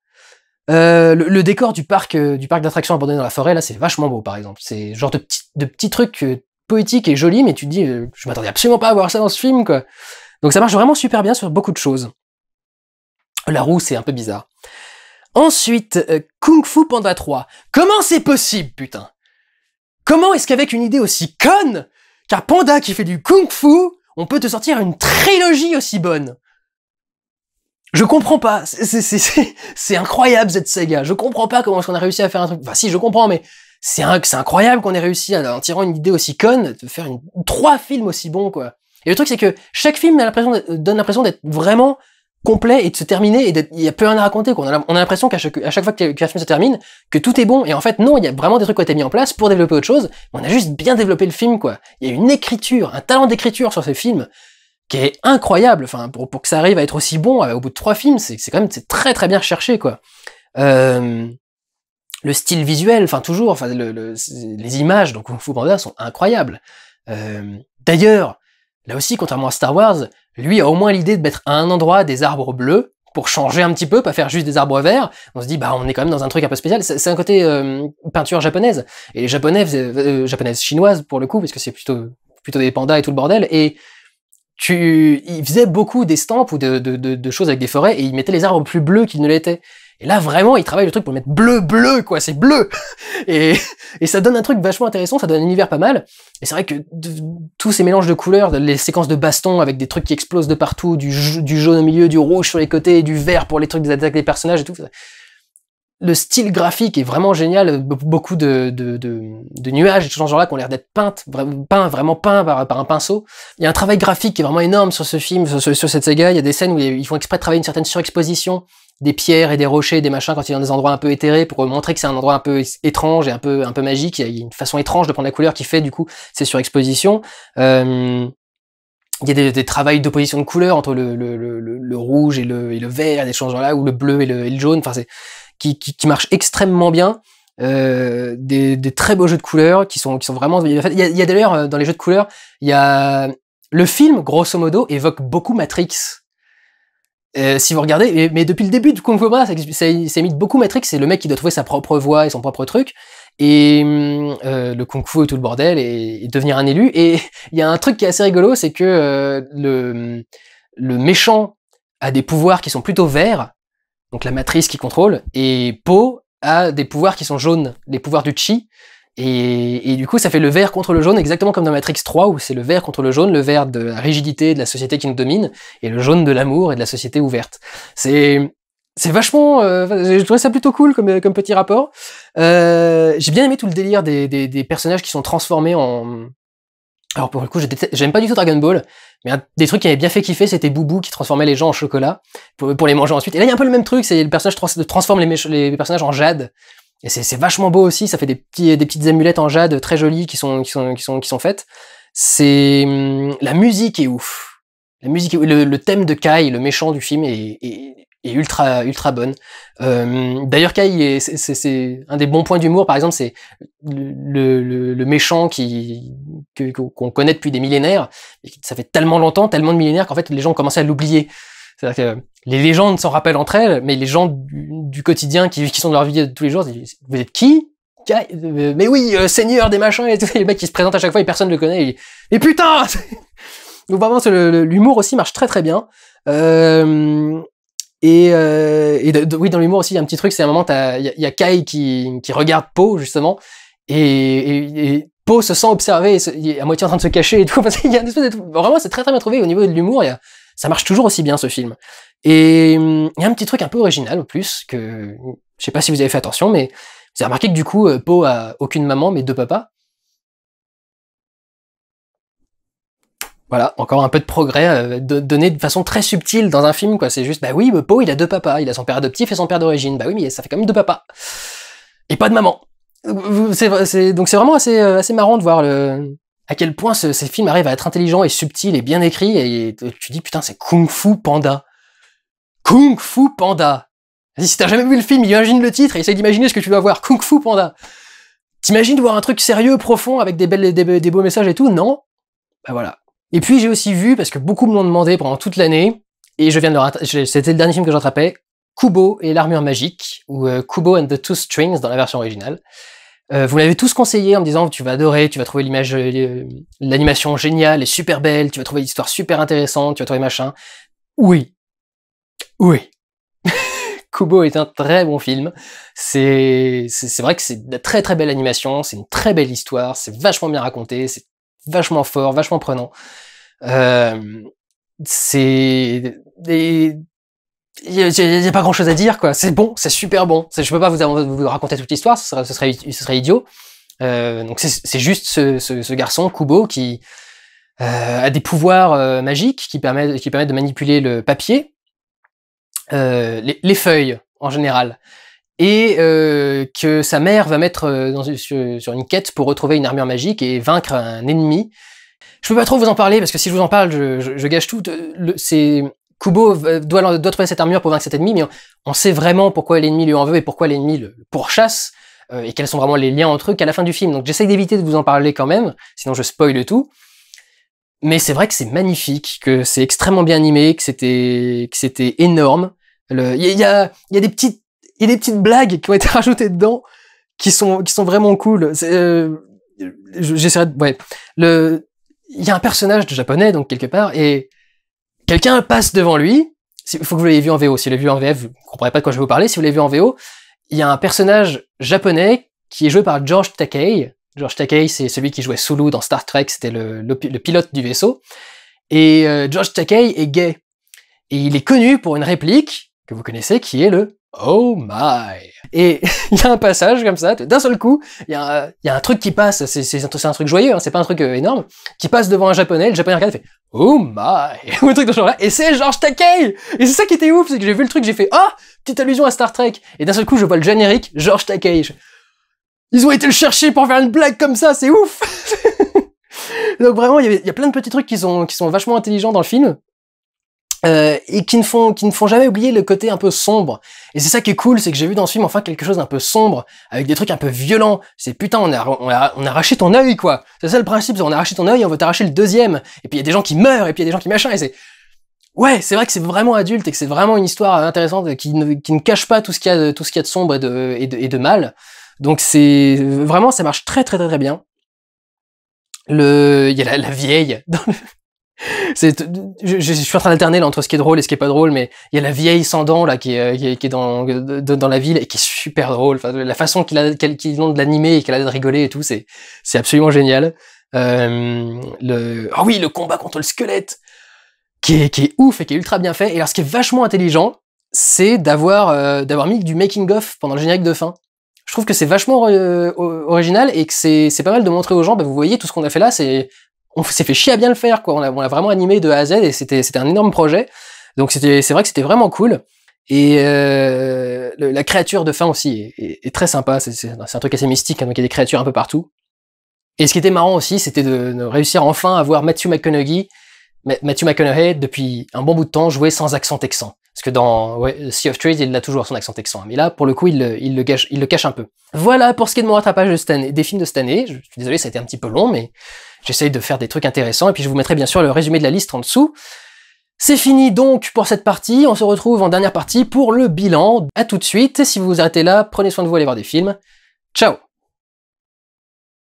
Euh, le, décor du parc euh, du parc d'attractions abandonné dans la forêt là c'est vachement beau par exemple. C'est genre de petits de petits trucs euh, poétiques et jolis mais tu te dis je m'attendais absolument pas à voir ça dans ce film quoi. Donc ça marche vraiment super bien sur beaucoup de choses. La roue, c'est un peu bizarre. Ensuite, euh, Kung Fu Panda 3. Comment c'est possible, putain Comment est-ce qu'avec une idée aussi conne qu'un panda qui fait du Kung Fu, on peut te sortir une trilogie aussi bonne je comprends pas, c'est incroyable cette saga, je comprends pas comment est-ce qu'on a réussi à faire un truc, enfin si je comprends mais c'est incroyable qu'on ait réussi à, en tirant une idée aussi conne de faire trois films aussi bons quoi. Et le truc c'est que chaque film donne l'impression d'être vraiment complet et de se terminer et il y a plus rien à raconter qu'on On a, l'impression qu'à chaque, à chaque fois que le film se termine que tout est bon et en fait non il y a vraiment des trucs qui ont été mis en place pour développer autre chose on a juste bien développé le film quoi il y a une écriture un talent d'écriture sur ce film qui est incroyable enfin pour, que ça arrive à être aussi bon euh, au bout de trois films c'est quand même c'est très très bien recherché quoi euh, le style visuel enfin toujours enfin les images donc Kung Fu Panda sont incroyables euh, d'ailleurs Là aussi, contrairement à Star Wars, lui a au moins l'idée de mettre à un endroit des arbres bleus pour changer un petit peu, pas faire juste des arbres verts. On se dit, bah, on est quand même dans un truc un peu spécial. C'est un côté euh, peinture japonaise. Et japonaise euh, japonaises, chinoise pour le coup, parce que c'est plutôt, plutôt des pandas et tout le bordel. Et tu, il faisait beaucoup d'estampes ou de, choses avec des forêts et il mettait les arbres plus bleus qu'ils ne l'étaient. Et là, vraiment, ils travaillent le truc pour le mettre bleu, bleu, quoi, c'est bleu [LAUGHS] et, ça donne un truc vachement intéressant, ça donne un univers pas mal. Et c'est vrai que tous ces mélanges de couleurs, les séquences de baston avec des trucs qui explosent de partout, du, jaune au milieu, du rouge sur les côtés, du vert pour les trucs des attaques des personnages et tout. Le style graphique est vraiment génial, beaucoup de, de, nuages et tout ce genre-là qui ont l'air d'être peintes, peints, vraiment peints par, un pinceau. Il y a un travail graphique qui est vraiment énorme sur ce film, sur, sur cette saga. Il y a des scènes où ils font exprès de travailler une certaine surexposition des pierres et des rochers, des machins quand il y a des endroits un peu éthérés pour montrer que c'est un endroit un peu étrange et un peu un peu magique. Il y a une façon étrange de prendre la couleur qui fait du coup c'est sur exposition il y a des, des travails d'opposition de couleurs entre le, le, le, rouge et, et le, vert, des choses là, ou le bleu et le, et jaune, enfin, qui, qui, qui marche extrêmement bien. des, des, très beaux jeux de couleurs qui sont, qui sont vraiment. Il y il y a d'ailleurs euh, dans les jeux de couleurs, il y a le film, grosso modo, évoque beaucoup Matrix. Euh, si vous regardez, mais, depuis le début du Kung Fu ça, beaucoup Matrix, c'est le mec qui doit trouver sa propre voie et son propre truc, et euh, le Kung Fu et tout le bordel, et, devenir un élu. Et [LAUGHS] il y a un truc qui est assez rigolo, c'est que euh, le, le méchant a des pouvoirs qui sont plutôt verts, donc la matrice qui contrôle, et Po a des pouvoirs qui sont jaunes, les pouvoirs du Chi, et, du coup, ça fait le vert contre le jaune, exactement comme dans Matrix 3, où c'est le vert contre le jaune, le vert de la rigidité, de la société qui nous domine, et le jaune de l'amour et de la société ouverte. C'est c'est vachement, euh, je trouvais ça plutôt cool comme, petit rapport. Euh, j'ai bien aimé tout le délire des, personnages qui sont transformés en. Alors pour le coup, j'aime pas du tout Dragon Ball, mais un des trucs qui m'avait bien fait kiffer, c'était Boubou qui transformait les gens en chocolat pour, les manger ensuite. Et là, il y a un peu le même truc, c'est le personnage de transforme les personnages en jade. Et c'est vachement beau aussi, ça fait des, des petites amulettes en jade très jolies qui sont, qui sont, qui sont, qui sont faites. C'est hum, La musique est ouf. La musique, le, thème de Kai, le méchant du film, est, est, ultra, ultra bonne. Euh, D'ailleurs, Kai, c'est un des bons points d'humour, par exemple, c'est le, le, méchant qui qu'on connaît depuis des millénaires, ça fait tellement longtemps, tellement de millénaires qu'en fait les gens ont commencé à l'oublier. C'est-à-dire que les légendes s'en rappellent entre elles, mais les gens du, quotidien qui, qui, sont de leur vie de tous les jours, disent, vous êtes qui euh, mais oui, euh, seigneur des machins et tout. Et le mec, se présente à chaque fois et personne ne le connaît. Et, putain [LAUGHS] Donc vraiment, l'humour aussi marche très très bien. Euh, et, euh, et oui, dans l'humour aussi, il y a un petit truc, c'est un moment, il y, a Kai qui, qui regarde Poe, justement, et, et se sent observé, il est à moitié en train de se cacher et tout. [LAUGHS] Parce y a une espèce de, vraiment, c'est très très bien trouvé au niveau de l'humour. Il y ça marche toujours aussi bien ce film. Et hum, il y a un petit truc un peu original au plus, que je sais pas si vous avez fait attention, mais vous avez remarqué que du coup, euh, Poe a aucune maman mais deux papas. Voilà, encore un peu de progrès euh, donné de façon très subtile dans un film, quoi. C'est juste, bah oui, Poe, il a deux papas. Il a son père adoptif et son père d'origine. Bah oui, mais ça fait quand même deux papas. Et pas de maman. Euh, donc c'est vraiment assez, assez marrant de voir le, à quel point ces films arrivent à être intelligents et subtils et bien écrits, et tu dis putain, c'est Kung Fu Panda. Kung Fu Panda. Si t'as jamais vu le film, imagine le titre et essaye d'imaginer ce que tu vas voir. Kung Fu Panda. T'imagines voir un truc sérieux, profond, avec des, belles, des, beaux messages et tout Non Bah voilà. Et puis j'ai aussi vu, parce que beaucoup me l'ont demandé pendant toute l'année, et je viens de le c'était le dernier film que j'attrapais, Kubo et l'armure magique, ou euh, Kubo and the Two Strings dans la version originale. Euh, vous l'avez tous conseillé en me disant tu vas adorer, tu vas trouver l'image, euh, euh, l'animation géniale et super belle, tu vas trouver l'histoire super intéressante, tu vas trouver machin. Oui. Oui. [LAUGHS] Kubo est un très bon film. C'est, c'est, vrai que c'est de très très belle animation, c'est une très belle histoire, c'est vachement bien raconté, c'est vachement fort, vachement prenant. c'est, des il n'y a, pas grand chose à dire, quoi. C'est bon, c'est super bon. Je peux pas vous, vous raconter toute l'histoire, ce serait, ce serait, idiot. Euh, donc c'est juste ce, ce, garçon, Kubo, qui euh, a des pouvoirs euh, magiques qui permettent, qui permet de manipuler le papier, euh, les, feuilles en général, et que sa mère va mettre dans, sur, une quête pour retrouver une armure magique et vaincre un ennemi. Je peux pas trop vous en parler parce que si je vous en parle, je, je gâche tout. C'est Kubo euh, doit, trouver cette armure pour vaincre cet ennemi, mais on, sait vraiment pourquoi l'ennemi lui en veut et pourquoi l'ennemi le, pourchasse, euh, et quels sont vraiment les liens entre eux qu'à la fin du film. Donc j'essaye d'éviter de vous en parler quand même, sinon je spoil tout. Mais c'est vrai que c'est magnifique, que c'est extrêmement bien animé, que c'était que c'était énorme. Il y, il y a, des petites il y a des petites blagues qui ont été [LAUGHS] rajoutées dedans qui sont qui sont vraiment cool. Euh, de ouais. Le il y a un personnage de japonais donc quelque part et Quelqu'un passe devant lui. Il faut que vous l'ayez vu en VO. Si vous l'avez vu en VF, vous ne comprenez pas de quoi je vais vous parler. Si vous l'avez vu en VO, il y a un personnage japonais qui est joué par George Takei. George Takei, c'est celui qui jouait Sulu dans Star Trek, c'était le, pilote du vaisseau. Et euh, George Takei est gay. Et il est connu pour une réplique que vous connaissez qui est le Oh my! Et [LAUGHS] il y a un passage comme ça, d'un seul coup, il y, a un, truc qui passe, c'est un, truc joyeux, hein, c'est pas un truc euh, énorme, qui passe devant un japonais, le japonais regarde et fait Oh my! [LAUGHS] un truc de genre là, et c'est George Takei! Et c'est ça qui était ouf, c'est que j'ai vu le truc, j'ai fait Oh, petite allusion à Star Trek! Et d'un seul coup, je vois le générique, George Takei. Ils ont été le chercher pour faire une blague comme ça, c'est ouf! [LAUGHS] Donc vraiment, il y, a plein de petits trucs qui sont vachement intelligents dans le film. Euh, et qui ne font qui ne font jamais oublier le côté un peu sombre. Et c'est ça qui est cool, c'est que j'ai vu dans ce film enfin quelque chose d'un peu sombre, avec des trucs un peu violents. C'est putain, on a, on a, on a arraché ton œil quoi. C'est ça le principe, on a arraché ton œil, on veut t'arracher le deuxième. Et puis il y a des gens qui meurent, et puis il y a des gens qui machin, et c'est ouais, c'est vrai que c'est vraiment adulte et que c'est vraiment une histoire intéressante qui ne, qui ne cache pas tout ce qu'il y a de, tout ce a de sombre et de, et de, mal. Donc c'est vraiment ça marche très très très très bien. Le, il y a la vieille dans le, c'est, je, suis en train d'alterner entre ce qui est drôle et ce qui est pas drôle, mais il y a la vieille sans dents là qui est, euh, dans, la ville et qui est super drôle. la façon qu'il a, qu'ils de l'animer et qu'elle a de rigoler et tout, c'est, absolument génial. Euh, le, ah oui, le combat contre le squelette qui est, qui ouf et qui est ultra bien fait. Et alors, ce qui est vachement intelligent, c'est d'avoir, euh, mis du making of pendant le générique de fin. Je trouve que c'est vachement original et que c'est, pas mal de montrer aux gens, bah, vous voyez, tout ce qu'on a fait là, c'est on s'est fait chier à bien le faire, quoi. On l'a vraiment animé de A à Z et c'était un énorme projet. Donc c'était c'est vrai que c'était vraiment cool. Et euh, la créature de fin aussi est, très sympa. C'est un truc assez mystique, hein. donc il y a des créatures un peu partout. Et ce qui était marrant aussi, c'était de, réussir enfin à voir Matthew McConaughey, Matthew McConaughey depuis un bon bout de temps jouer sans accent texan. Parce que dans Sea of Trees, il a toujours son accent texan. Mais là, pour le coup, il, le il le cache un peu. Voilà pour ce qui est de mon rattrapage de des films de cette année. Je suis désolé, ça a été un petit peu long, mais J'essaye de faire des trucs intéressants et puis je vous mettrai bien sûr le résumé de la liste en dessous. C'est fini donc pour cette partie, on se retrouve en dernière partie pour le bilan. A tout de suite, si vous vous arrêtez là, prenez soin de vous, allez voir des films. Ciao